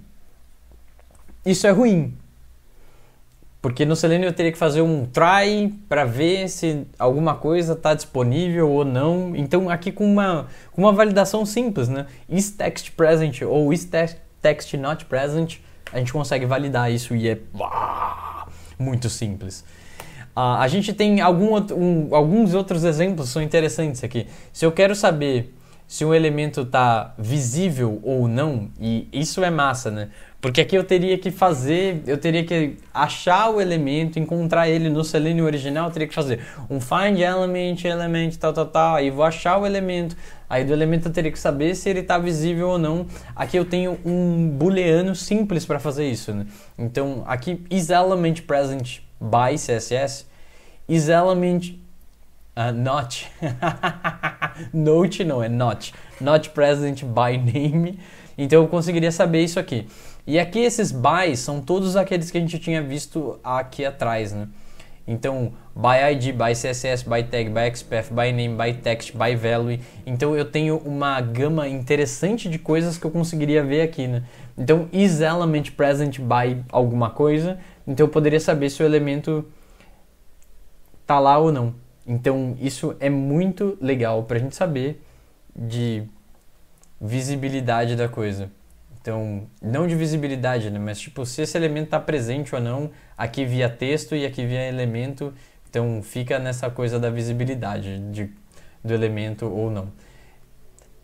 S1: isso é ruim. Porque no Selenium eu teria que fazer um try para ver se alguma coisa está disponível ou não. Então aqui com uma, com uma validação simples, né? Is text present ou is text not present, a gente consegue validar isso e é muito simples. Ah, a gente tem algum, um, alguns outros exemplos são interessantes aqui. Se eu quero saber se um elemento está visível ou não, e isso é massa, né? Porque aqui eu teria que fazer, eu teria que achar o elemento, encontrar ele no Selenium original, eu teria que fazer um find element, element, tal, tal, tal, aí vou achar o elemento, aí do elemento eu teria que saber se ele está visível ou não. Aqui eu tenho um booleano simples para fazer isso, né? Então aqui is element present by CSS is element uh, not note não é not not present by name então eu conseguiria saber isso aqui e aqui esses bys são todos aqueles que a gente tinha visto aqui atrás né então by id by css by tag by xpath by name by text by value então eu tenho uma gama interessante de coisas que eu conseguiria ver aqui né então is element present by alguma coisa então eu poderia saber se o elemento tá lá ou não. Então isso é muito legal para a gente saber de visibilidade da coisa. Então, não de visibilidade, né? mas tipo, se esse elemento está presente ou não, aqui via texto e aqui via elemento, então fica nessa coisa da visibilidade de, do elemento ou não.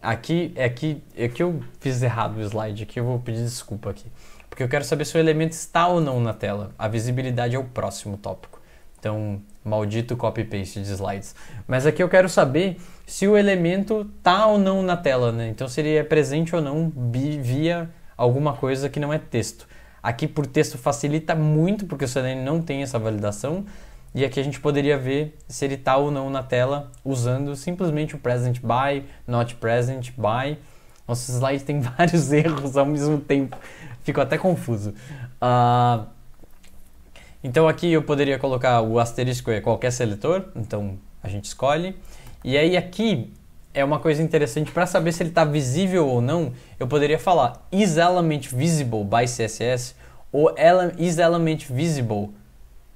S1: Aqui é que, é que eu fiz errado o slide, aqui eu vou pedir desculpa aqui porque eu quero saber se o elemento está ou não na tela. A visibilidade é o próximo tópico. Então, maldito copy-paste de slides. Mas aqui eu quero saber se o elemento está ou não na tela, né? Então, se ele é presente ou não via alguma coisa que não é texto. Aqui por texto facilita muito, porque o Selenium não tem essa validação. E aqui a gente poderia ver se ele está ou não na tela usando simplesmente o present by, not present by. Nosso slide tem vários erros ao mesmo tempo. Fico até confuso. Uh, então aqui eu poderia colocar o asterisco é qualquer seletor, então a gente escolhe. E aí aqui é uma coisa interessante para saber se ele está visível ou não. Eu poderia falar is element visible by CSS ou is element visible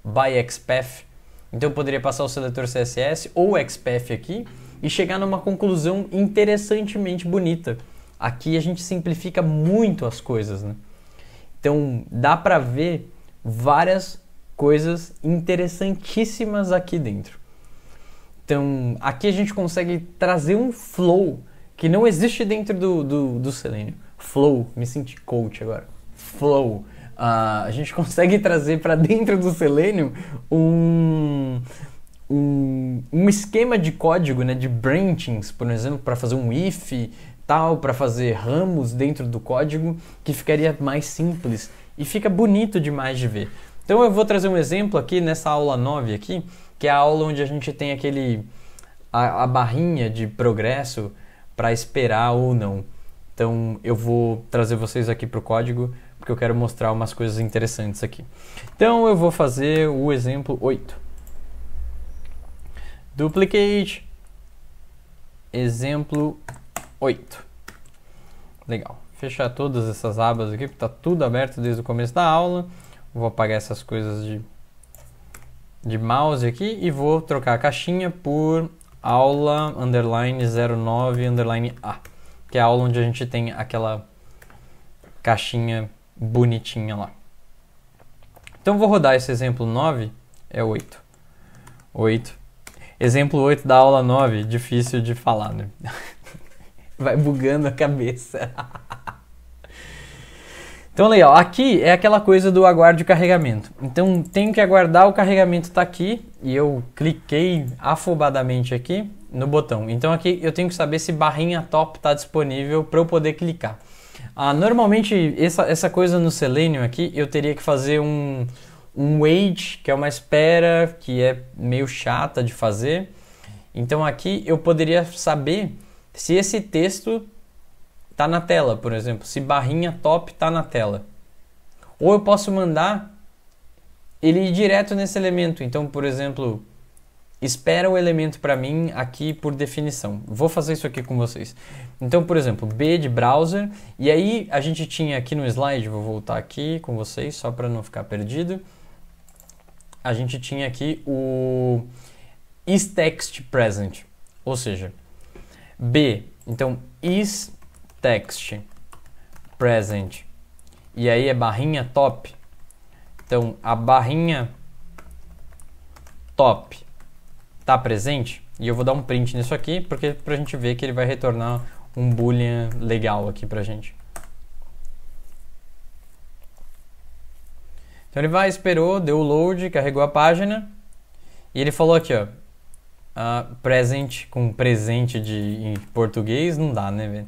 S1: by XPath. Então eu poderia passar o seletor CSS ou XPath aqui e chegar numa conclusão interessantemente bonita. Aqui a gente simplifica muito as coisas, né? Então dá para ver várias coisas interessantíssimas aqui dentro. Então aqui a gente consegue trazer um flow que não existe dentro do, do, do Selenium. Flow, me senti coach agora. Flow. Uh, a gente consegue trazer para dentro do Selenium um, um, um, esquema de código, né, de branchings, por exemplo, para fazer um if, tal, para fazer ramos dentro do código, que ficaria mais simples e fica bonito demais de ver. Então eu vou trazer um exemplo aqui nessa aula 9 aqui, que é a aula onde a gente tem aquele a, a barrinha de progresso para esperar ou não. Então eu vou trazer vocês aqui para o código porque eu quero mostrar umas coisas interessantes aqui. Então eu vou fazer o exemplo 8. Duplicate exemplo 8. Legal. Fechar todas essas abas aqui, porque está tudo aberto desde o começo da aula. Vou apagar essas coisas de, de mouse aqui e vou trocar a caixinha por aula underline 09 underline A, que é a aula onde a gente tem aquela caixinha bonitinha lá. Então vou rodar esse exemplo 9, é 8. 8. Exemplo 8 da aula 9, difícil de falar, né? Vai bugando a cabeça. Então, legal. Aqui é aquela coisa do aguarde o carregamento. Então, tenho que aguardar o carregamento estar tá aqui e eu cliquei afobadamente aqui no botão. Então, aqui eu tenho que saber se barrinha top está disponível para eu poder clicar. Ah, normalmente, essa, essa coisa no Selenium aqui, eu teria que fazer um, um wait, que é uma espera que é meio chata de fazer. Então, aqui eu poderia saber se esse texto está na tela, por exemplo, se barrinha top está na tela. Ou eu posso mandar ele ir direto nesse elemento. Então, por exemplo, espera o elemento para mim aqui por definição. Vou fazer isso aqui com vocês. Então, por exemplo, B de browser, e aí a gente tinha aqui no slide, vou voltar aqui com vocês só para não ficar perdido. A gente tinha aqui o is text present, ou seja, B, então is text present. E aí é barrinha top. Então a barrinha top está presente. E eu vou dar um print nisso aqui, porque para a gente ver que ele vai retornar um boolean legal aqui para a gente. Então ele vai, esperou, deu o load, carregou a página. E ele falou aqui, ó, Uh, ah, present com presente de, em português não dá, né,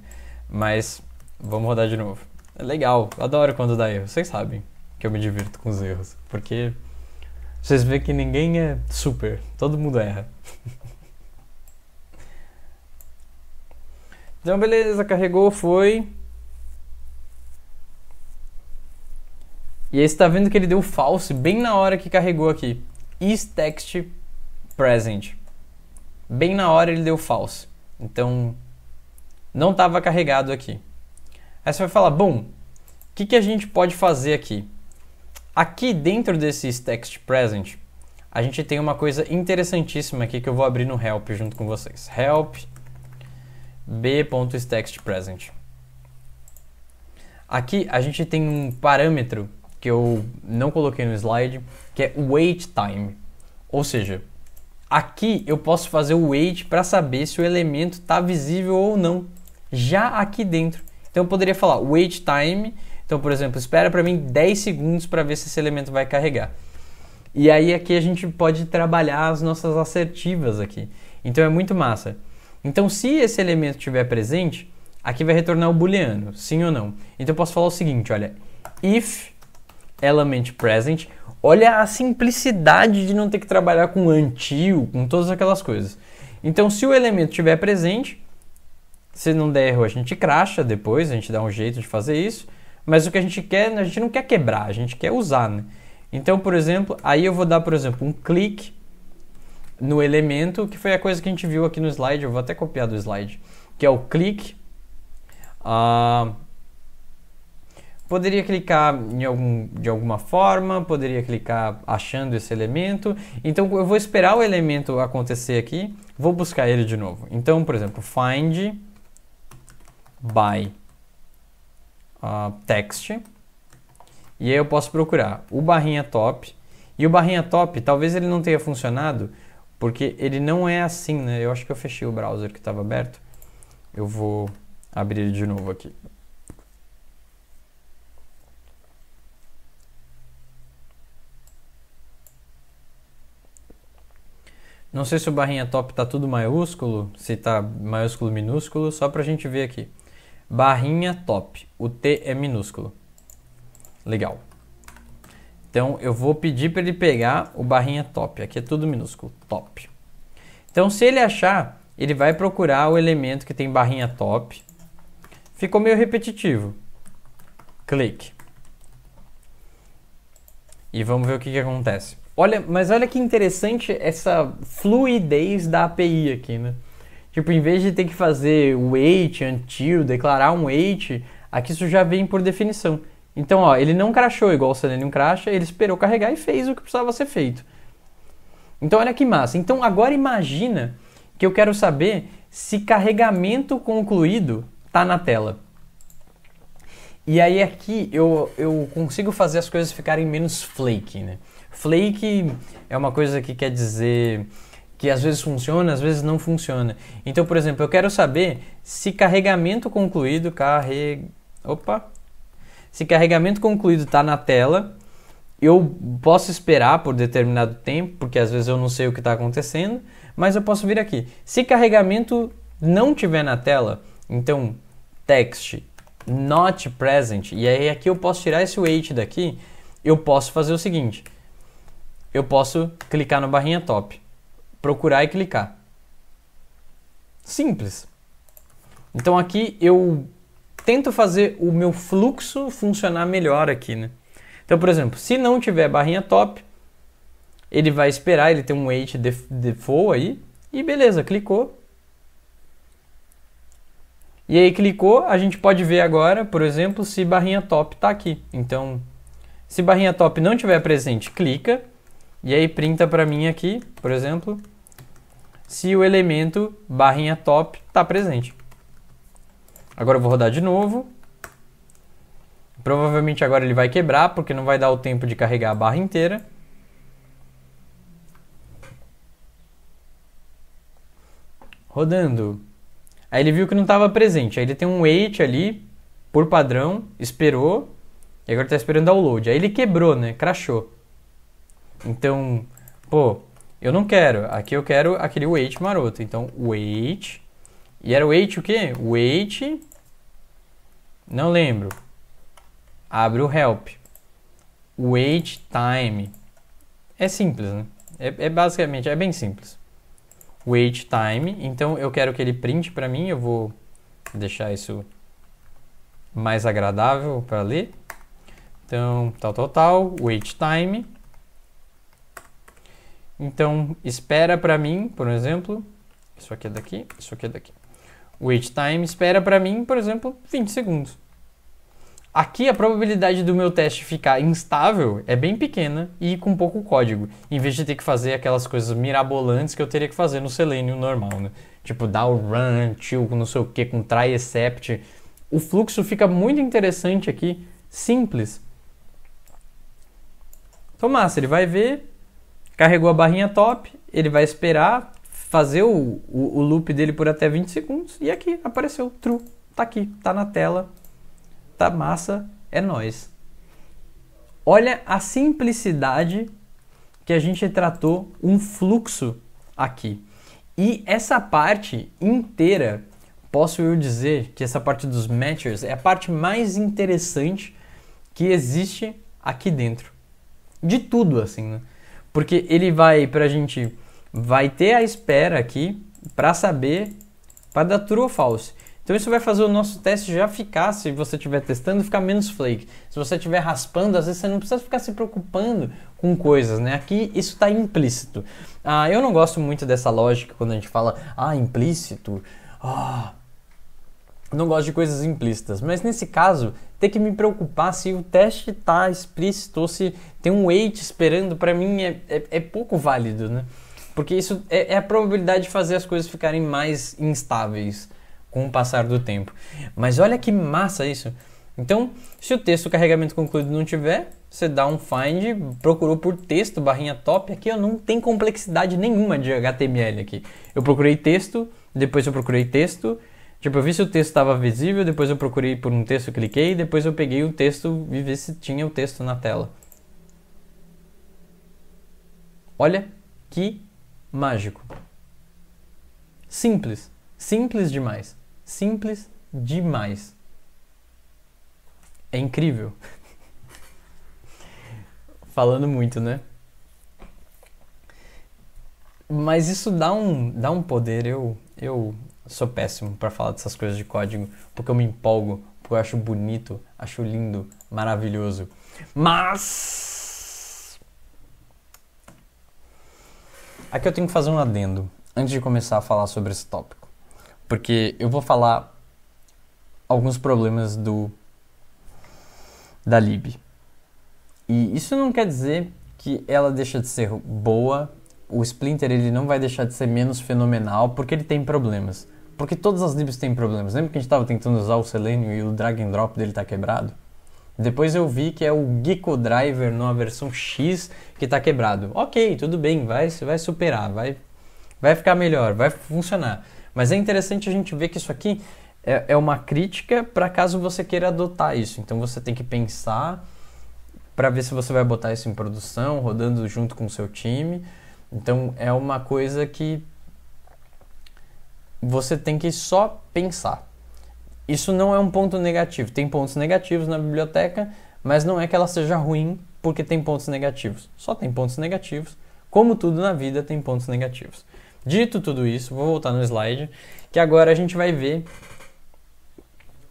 S1: Mas vamos rodar de novo. É legal, adoro quando dá erro. Vocês sabem que eu me divirto com os erros, porque vocês veem que ninguém é super, todo mundo erra. então, beleza, carregou, foi. E aí você tá vendo que ele deu false bem na hora que carregou aqui. Is text present bem na hora ele deu false. Então, não estava carregado aqui. Aí você vai falar, bom, o que, que a gente pode fazer aqui? Aqui dentro desses text present, a gente tem uma coisa interessantíssima aqui que eu vou abrir no help junto com vocês. Help b.textPresent. Aqui a gente tem um parâmetro que eu não coloquei no slide, que é wait time. Ou seja, Aqui eu posso fazer o wait para saber se o elemento está visível ou não, já aqui dentro. Então eu poderia falar wait time, então por exemplo, espera para mim 10 segundos para ver se esse elemento vai carregar. E aí aqui a gente pode trabalhar as nossas assertivas aqui. Então é muito massa. Então se esse elemento estiver presente, aqui vai retornar o booleano, sim ou não. Então eu posso falar o seguinte, olha, if element present. Olha a simplicidade de não ter que trabalhar com until, com todas aquelas coisas. Então, se o elemento estiver presente, se não der erro, a gente cracha depois, a gente dá um jeito de fazer isso. Mas o que a gente quer, a gente não quer quebrar, a gente quer usar, né? Então, por exemplo, aí eu vou dar, por exemplo, um clique no elemento, que foi a coisa que a gente viu aqui no slide, eu vou até copiar do slide, que é o clique. Uh, poderia clicar algum, de alguma forma, poderia clicar achando esse elemento. Então eu vou esperar o elemento acontecer aqui, vou buscar ele de novo. Então, por exemplo, find by uh, text. E aí eu posso procurar o barrinha top. E o barrinha top, talvez ele não tenha funcionado, porque ele não é assim, né? Eu acho que eu fechei o browser que estava aberto. Eu vou abrir ele de novo aqui. Não sei se o barrinha top tá tudo maiúsculo, se tá maiúsculo minúsculo, só pra gente ver aqui. Barrinha top. O T é minúsculo. Legal. Então eu vou pedir para ele pegar o barrinha top. Aqui é tudo minúsculo, top. Então se ele achar, ele vai procurar o elemento que tem barrinha top. Ficou meio repetitivo. Clique. E vamos ver o que, que acontece. Olha, mas olha que interessante essa fluidez da API aqui, né? Tipo, em vez de ter que fazer wait, until, declarar um wait, aqui isso já vem por definição. Então, ó, ele não crashou igual o Selenium crasha, ele esperou carregar e fez o que precisava ser feito. Então, olha que massa. Então, agora imagina que eu quero saber se carregamento concluído está na tela. E aí aqui eu, eu consigo fazer as coisas ficarem menos flaky, né? Flake é uma coisa que quer dizer que às vezes funciona, às vezes não funciona. Então, por exemplo, eu quero saber se carregamento concluído, carre... Opa. Se carregamento concluído está na tela, eu posso esperar por determinado tempo, porque às vezes eu não sei o que está acontecendo, mas eu posso vir aqui. Se carregamento não tiver na tela, então text not present, e aí aqui eu posso tirar esse wait daqui, eu posso fazer o seguinte, eu posso clicar no barrinha top, procurar e clicar. Simples. Então aqui eu tento fazer o meu fluxo funcionar melhor aqui, né? Então, por exemplo, se não tiver barrinha top, ele vai esperar, ele tem um wait default aí, e beleza, clicou. E aí clicou, a gente pode ver agora, por exemplo, se barrinha top está aqui. Então, se barrinha top não tiver presente, clica. E aí printa para mim aqui, por exemplo, se o elemento barrinha top está presente. Agora eu vou rodar de novo. Provavelmente agora ele vai quebrar, porque não vai dar o tempo de carregar a barra inteira. Rodando. Aí ele viu que não estava presente. Aí ele tem um wait ali, por padrão, esperou. E agora está esperando download. Aí ele quebrou, né? Crashou. Então, pô, eu não quero. Aqui eu quero aquele wait maroto. Então, wait E era wait o quê? wait Não lembro. Abre o help. Wait time. É simples, né? É, é basicamente, é bem simples. Wait time. Então eu quero que ele print para mim. Eu vou deixar isso mais agradável para ler. Então, tal, tal, tal. Wait time. Então, espera para mim, por exemplo, isso aqui é daqui, isso aqui é daqui. Wait time espera para mim, por exemplo, 20 segundos. Aqui a probabilidade do meu teste ficar instável é bem pequena e com pouco código, em vez de ter que fazer aquelas coisas mirabolantes que eu teria que fazer no Selenium normal, né? Tipo dar o run, till, não sei o que, com try except. O fluxo fica muito interessante aqui, simples. Tomás, ele vai ver Carregou a barrinha top, ele vai esperar fazer o, o, o loop dele por até 20 segundos e aqui apareceu, true, tá aqui, tá na tela, tá massa, é nós. Olha a simplicidade que a gente tratou um fluxo aqui. E essa parte inteira, posso eu dizer que essa parte dos matchers é a parte mais interessante que existe aqui dentro. De tudo, assim. Né? Porque ele vai para a gente vai ter a espera aqui para saber para dar true ou false. Então isso vai fazer o nosso teste já ficar, se você estiver testando, ficar menos flake. Se você estiver raspando, às vezes você não precisa ficar se preocupando com coisas, né? Aqui isso está implícito. Ah, eu não gosto muito dessa lógica quando a gente fala, ah, implícito, ah, não gosto de coisas implícitas, mas nesse caso, ter que me preocupar se o teste está explícito ou se tem um wait esperando, para mim é, é, é, pouco válido, né? Porque isso é, é, a probabilidade de fazer as coisas ficarem mais instáveis com o passar do tempo. Mas olha que massa isso! Então, se o texto carregamento concluído não tiver, você dá um find, procurou por texto, barrinha top, aqui eu não tem complexidade nenhuma de HTML aqui. Eu procurei texto, depois eu procurei texto, Tipo, eu vi se o texto estava visível, depois eu procurei por um texto, cliquei, depois eu peguei o texto e vi se tinha o texto na tela. Olha que mágico. Simples, simples demais, simples demais. É incrível. Falando muito, né? Mas isso dá um, dá um poder. Eu, eu sou péssimo para falar dessas coisas de código, porque eu me empolgo, porque eu acho bonito, acho lindo, maravilhoso. Mas aqui eu tenho que fazer um adendo antes de começar a falar sobre esse tópico, porque eu vou falar alguns problemas do da lib. E isso não quer dizer que ela deixa de ser boa o Splinter ele não vai deixar de ser menos fenomenal porque ele tem problemas. Porque todas as libs têm problemas. Lembra que a gente estava tentando usar o Selenium e o drag and drop dele está quebrado? Depois eu vi que é o Gecko Driver numa versão X que está quebrado. Ok, tudo bem, vai, vai superar, vai, vai ficar melhor, vai funcionar. Mas é interessante a gente ver que isso aqui é, é uma crítica para caso você queira adotar isso. Então você tem que pensar para ver se você vai botar isso em produção, rodando junto com o seu time. Então é uma coisa que você tem que só pensar. Isso não é um ponto negativo. Tem pontos negativos na biblioteca, mas não é que ela seja ruim porque tem pontos negativos. Só tem pontos negativos. Como tudo na vida, tem pontos negativos. Dito tudo isso, vou voltar no slide, que agora a gente vai ver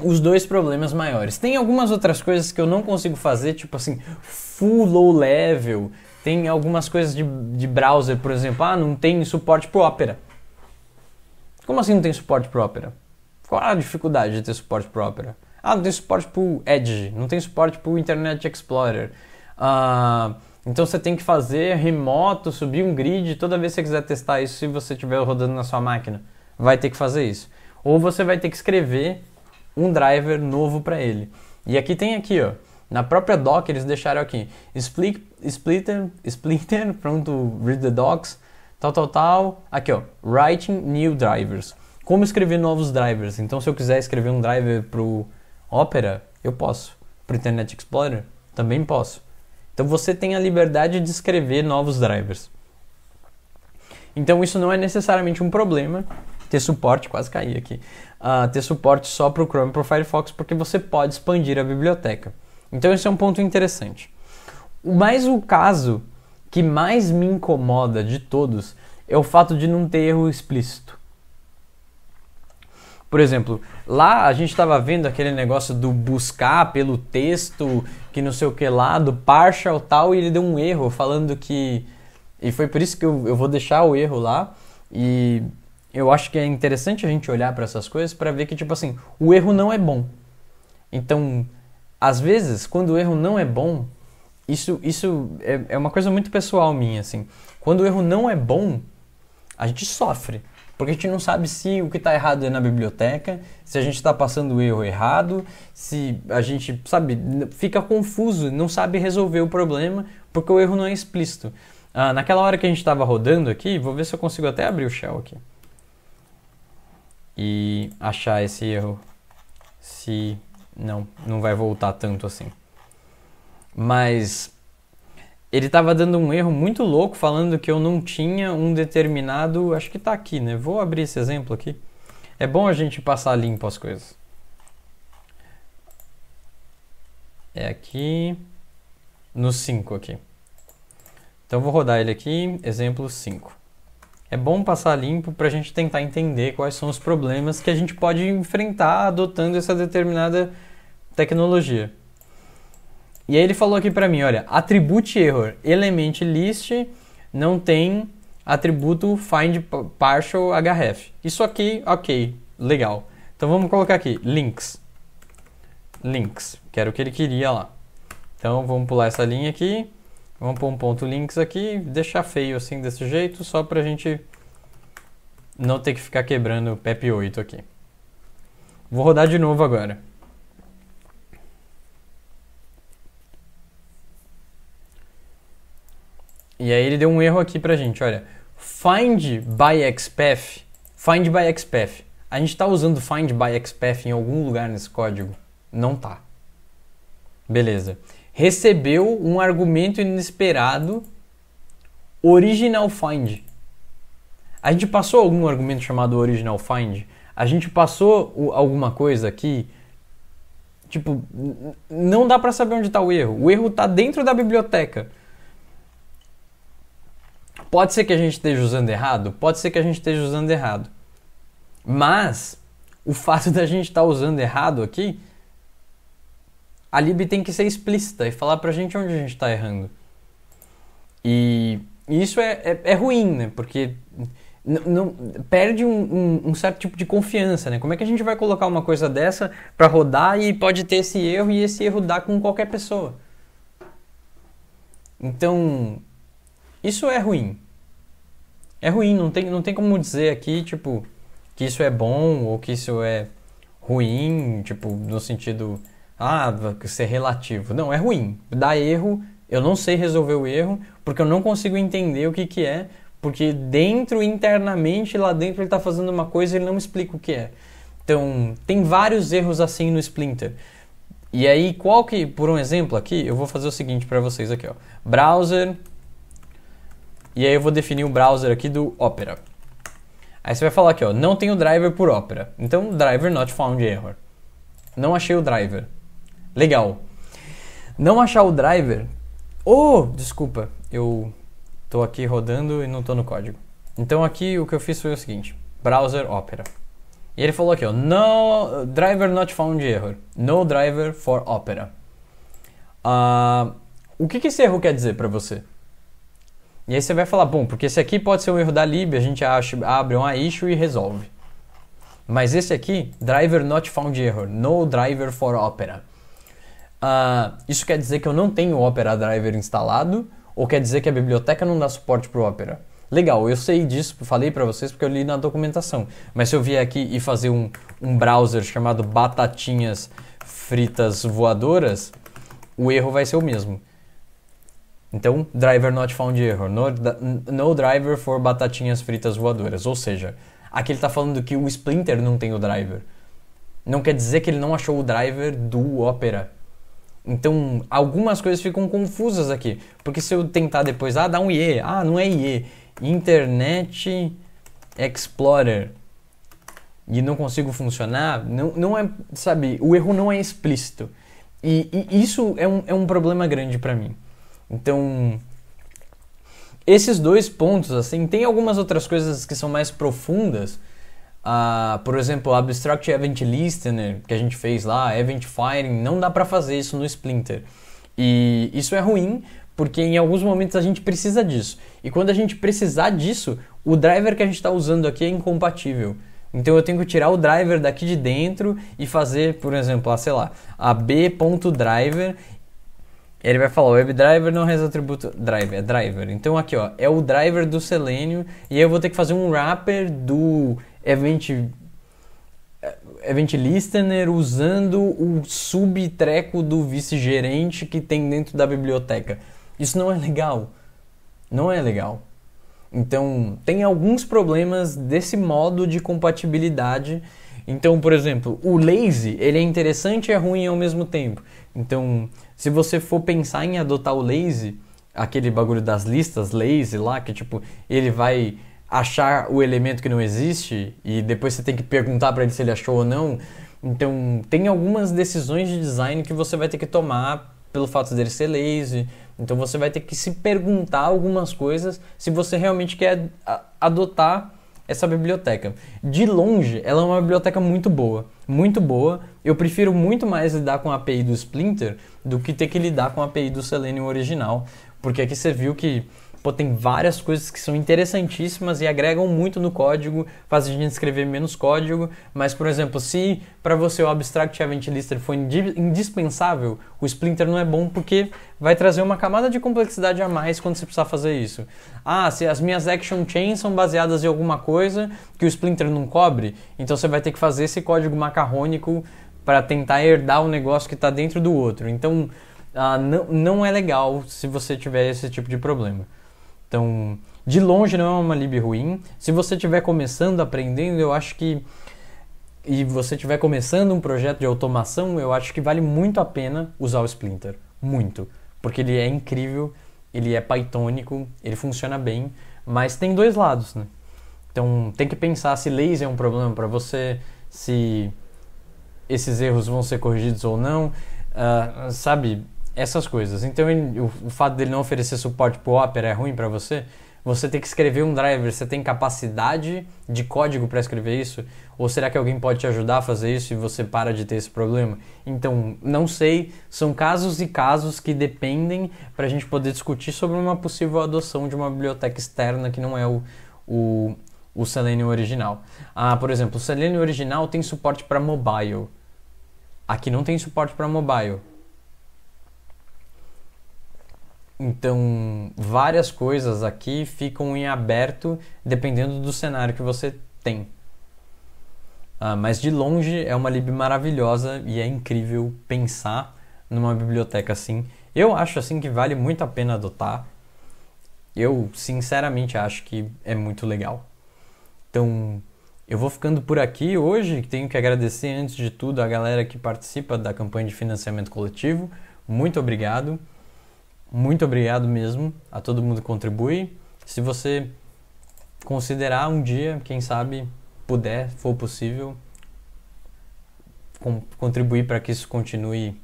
S1: os dois problemas maiores. Tem algumas outras coisas que eu não consigo fazer, tipo assim, full low level. Tem algumas coisas de, de browser, por exemplo, ah, não tem suporte para Opera. Como assim não tem suporte para Qual a dificuldade de ter suporte para Ah, não tem suporte para Edge, não tem suporte para o Internet Explorer. Ah, então você tem que fazer remoto, subir um grid toda vez que você quiser testar isso, se você estiver rodando na sua máquina, vai ter que fazer isso. Ou você vai ter que escrever um driver novo para ele. E aqui tem aqui, ó, na própria doc eles deixaram aqui, splitter, splitter, pronto, read the docs, tal, tal, tal. Aqui, ó, writing new drivers. Como escrever novos drivers. Então, se eu quiser escrever um driver para o Opera, eu posso. Para o Internet Explorer, também posso. Então, você tem a liberdade de escrever novos drivers. Então, isso não é necessariamente um problema. Ter suporte, quase caí aqui. Uh, ter suporte só para o Chrome e para o Firefox, porque você pode expandir a biblioteca. Então, esse é um ponto interessante. Mas o caso que mais me incomoda de todos é o fato de não ter erro explícito. Por exemplo, lá a gente estava vendo aquele negócio do buscar pelo texto, que não sei o que lá, do partial tal, e ele deu um erro falando que. E foi por isso que eu, eu vou deixar o erro lá. E eu acho que é interessante a gente olhar para essas coisas para ver que, tipo assim, o erro não é bom. Então, às vezes, quando o erro não é bom, isso, isso é, é uma coisa muito pessoal minha, assim. Quando o erro não é bom, a gente sofre. Porque a gente não sabe se o que está errado é na biblioteca, se a gente está passando o erro errado, se a gente, sabe, fica confuso, não sabe resolver o problema, porque o erro não é explícito. Ah, naquela hora que a gente estava rodando aqui, vou ver se eu consigo até abrir o shell aqui. E achar esse erro. Se não, não vai voltar tanto assim mas ele estava dando um erro muito louco falando que eu não tinha um determinado. Acho que está aqui, né? Vou abrir esse exemplo aqui. É bom a gente passar limpo as coisas. É aqui. No 5 aqui. Então vou rodar ele aqui, exemplo 5. É bom passar limpo para a gente tentar entender quais são os problemas que a gente pode enfrentar adotando essa determinada tecnologia. E aí ele falou aqui para mim, olha, attribute error, element list não tem atributo find partial href. Isso aqui, ok, legal. Então vamos colocar aqui links, links, que era o que ele queria lá. Então vamos pular essa linha aqui, vamos pôr um ponto links aqui, deixar feio assim desse jeito, só pra gente não ter que ficar quebrando o PEP 8 aqui. Vou rodar de novo agora. E aí ele deu um erro aqui pra gente, olha. Find by XPath. Find by XPath. A gente está usando find by XPath em algum lugar nesse código? Não tá. Beleza. Recebeu um argumento inesperado original find. A gente passou algum argumento chamado original find? A gente passou alguma coisa aqui? Tipo, não dá para saber onde está o erro. O erro está dentro da biblioteca. Pode ser que a gente esteja usando errado? Pode ser que a gente esteja usando errado. Mas o fato da gente estar tá usando errado aqui, a lib tem que ser explícita e falar pra gente onde a gente está errando. E isso é, é, é ruim, né? Porque perde um, um, um, certo tipo de confiança, né? Como é que a gente vai colocar uma coisa dessa para rodar e pode ter esse erro e esse erro dá com qualquer pessoa? Então, isso é ruim. É ruim, não tem, não tem como dizer aqui, tipo, que isso é bom ou que isso é ruim, tipo, no sentido, ah, ser relativo. Não, é ruim. Dá erro, eu não sei resolver o erro, porque eu não consigo entender o que, que é, porque dentro, internamente, lá dentro ele está fazendo uma coisa e ele não me explica o que é. Então, tem vários erros assim no Splinter. E aí, qual que, por um exemplo aqui, eu vou fazer o seguinte para vocês aqui, ó. Browser, e aí eu vou definir o browser aqui do Opera. Aí você vai falar aqui, ó, não tem o driver por Opera. Então, driver not found error. Não achei o driver. Legal. Não achar o driver... Oh, desculpa, eu tô aqui rodando e não tô no código. Então aqui o que eu fiz foi o seguinte, browser Opera. E ele falou aqui, ó, no driver not found error. No driver for Opera. Uh, o que, que esse erro quer dizer para você? E aí você vai falar, bom, porque esse aqui pode ser um erro da lib, a gente acha, abre uma issue e resolve. Mas esse aqui, driver not found error, no driver for Opera. Uh, isso quer dizer que eu não tenho o Opera Driver instalado ou quer dizer que a biblioteca não dá suporte para o Opera? Legal, eu sei disso, falei para vocês porque eu li na documentação. Mas se eu vier aqui e fazer um, um browser chamado Batatinhas Fritas Voadoras, o erro vai ser o mesmo. Então, driver not found error, no, no driver for batatinhas fritas voadoras. Ou seja, aqui ele está falando que o Splinter não tem o driver. Não quer dizer que ele não achou o driver do Opera. Então, algumas coisas ficam confusas aqui. Porque se eu tentar depois, ah, dá um IE. Ah, não é IE. Internet Explorer. E não consigo funcionar. Não, não é, sabe, o erro não é explícito. E, e isso é um, é um problema grande para mim. Então, esses dois pontos, assim, tem algumas outras coisas que são mais profundas. Uh, por exemplo, Abstract Event Listener, que a gente fez lá, Event Firing, não dá para fazer isso no Splinter. E isso é ruim, porque em alguns momentos a gente precisa disso. E quando a gente precisar disso, o driver que a gente está usando aqui é incompatível. Então eu tenho que tirar o driver daqui de dentro e fazer, por exemplo, a ah, sei lá, a b.driver ele vai falar, o WebDriver não reza atributo driver, é driver. Então aqui ó, é o driver do Selenium e aí eu vou ter que fazer um wrapper do event eh, event listener usando o subtreco do vice-gerente que tem dentro da biblioteca. Isso não é legal. Não é legal. Então, tem alguns problemas desse modo de compatibilidade. Então, por exemplo, o lazy, ele é interessante e é ruim ao mesmo tempo. Então, se você for pensar em adotar o lazy, aquele bagulho das listas lazy lá, que tipo, ele vai achar o elemento que não existe e depois você tem que perguntar para ele se ele achou ou não. Então, tem algumas decisões de design que você vai ter que tomar pelo fato dele ser lazy. Então, você vai ter que se perguntar algumas coisas se você realmente quer adotar essa biblioteca. De longe, ela é uma biblioteca muito boa, muito boa. Eu prefiro muito mais lidar com a API do Splinter do que ter que lidar com a API do Selenium original, porque aqui você viu que Pô, tem várias coisas que são interessantíssimas e agregam muito no código, fazem a gente escrever menos código, mas, por exemplo, se para você o Abstract Event Lister for indispensável, o Splinter não é bom porque vai trazer uma camada de complexidade a mais quando você precisar fazer isso. Ah, se as minhas action chains são baseadas em alguma coisa que o Splinter não cobre, então você vai ter que fazer esse código macarrônico para tentar herdar o um negócio que está dentro do outro. Então, ah, não, não é legal se você tiver esse tipo de problema. Então, de longe não é uma lib ruim. Se você estiver começando, aprendendo, eu acho que e você estiver começando um projeto de automação, eu acho que vale muito a pena usar o Splinter, muito, porque ele é incrível, ele é pythonico, ele funciona bem, mas tem dois lados, né? Então, tem que pensar se lazy é um problema para você, se esses erros vão ser corrigidos ou não, uh, sabe? essas coisas. Então ele, o, o, fato dele não oferecer suporte para o Opera é ruim para você? Você tem que escrever um driver, você tem capacidade de código para escrever isso? Ou será que alguém pode te ajudar a fazer isso e você para de ter esse problema? Então, não sei, são casos e casos que dependem para a gente poder discutir sobre uma possível adoção de uma biblioteca externa que não é o, o, o Selenium original. Ah, por exemplo, o Selenium original tem suporte para mobile. Aqui não tem suporte para mobile. Então, várias coisas aqui ficam em aberto dependendo do cenário que você tem. Ah, mas de longe é uma lib maravilhosa e é incrível pensar numa biblioteca assim. Eu acho assim que vale muito a pena adotar. Eu sinceramente acho que é muito legal. Então, eu vou ficando por aqui hoje. Tenho que agradecer antes de tudo a galera que participa da campanha de financiamento coletivo. Muito obrigado muito obrigado mesmo a todo mundo que contribui. Se você considerar um dia, quem sabe, puder, for possível, contribuir para que isso continue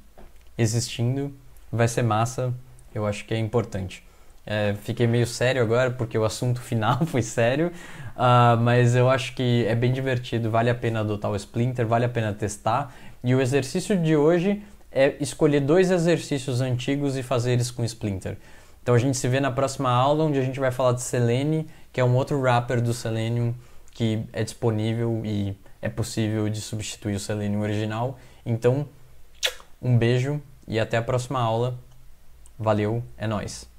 S1: existindo, vai ser massa. Eu acho que é importante. É, fiquei meio sério agora porque o assunto final foi sério, uh, mas eu acho que é bem divertido, vale a pena adotar o Splinter, vale a pena testar. E o exercício de hoje é escolher dois exercícios antigos e fazer eles com Splinter. Então a gente se vê na próxima aula, onde a gente vai falar de Selene, que é um outro wrapper do Selenium que é disponível e é possível de substituir o Selenium original. Então, um beijo e até a próxima aula. Valeu, é nós.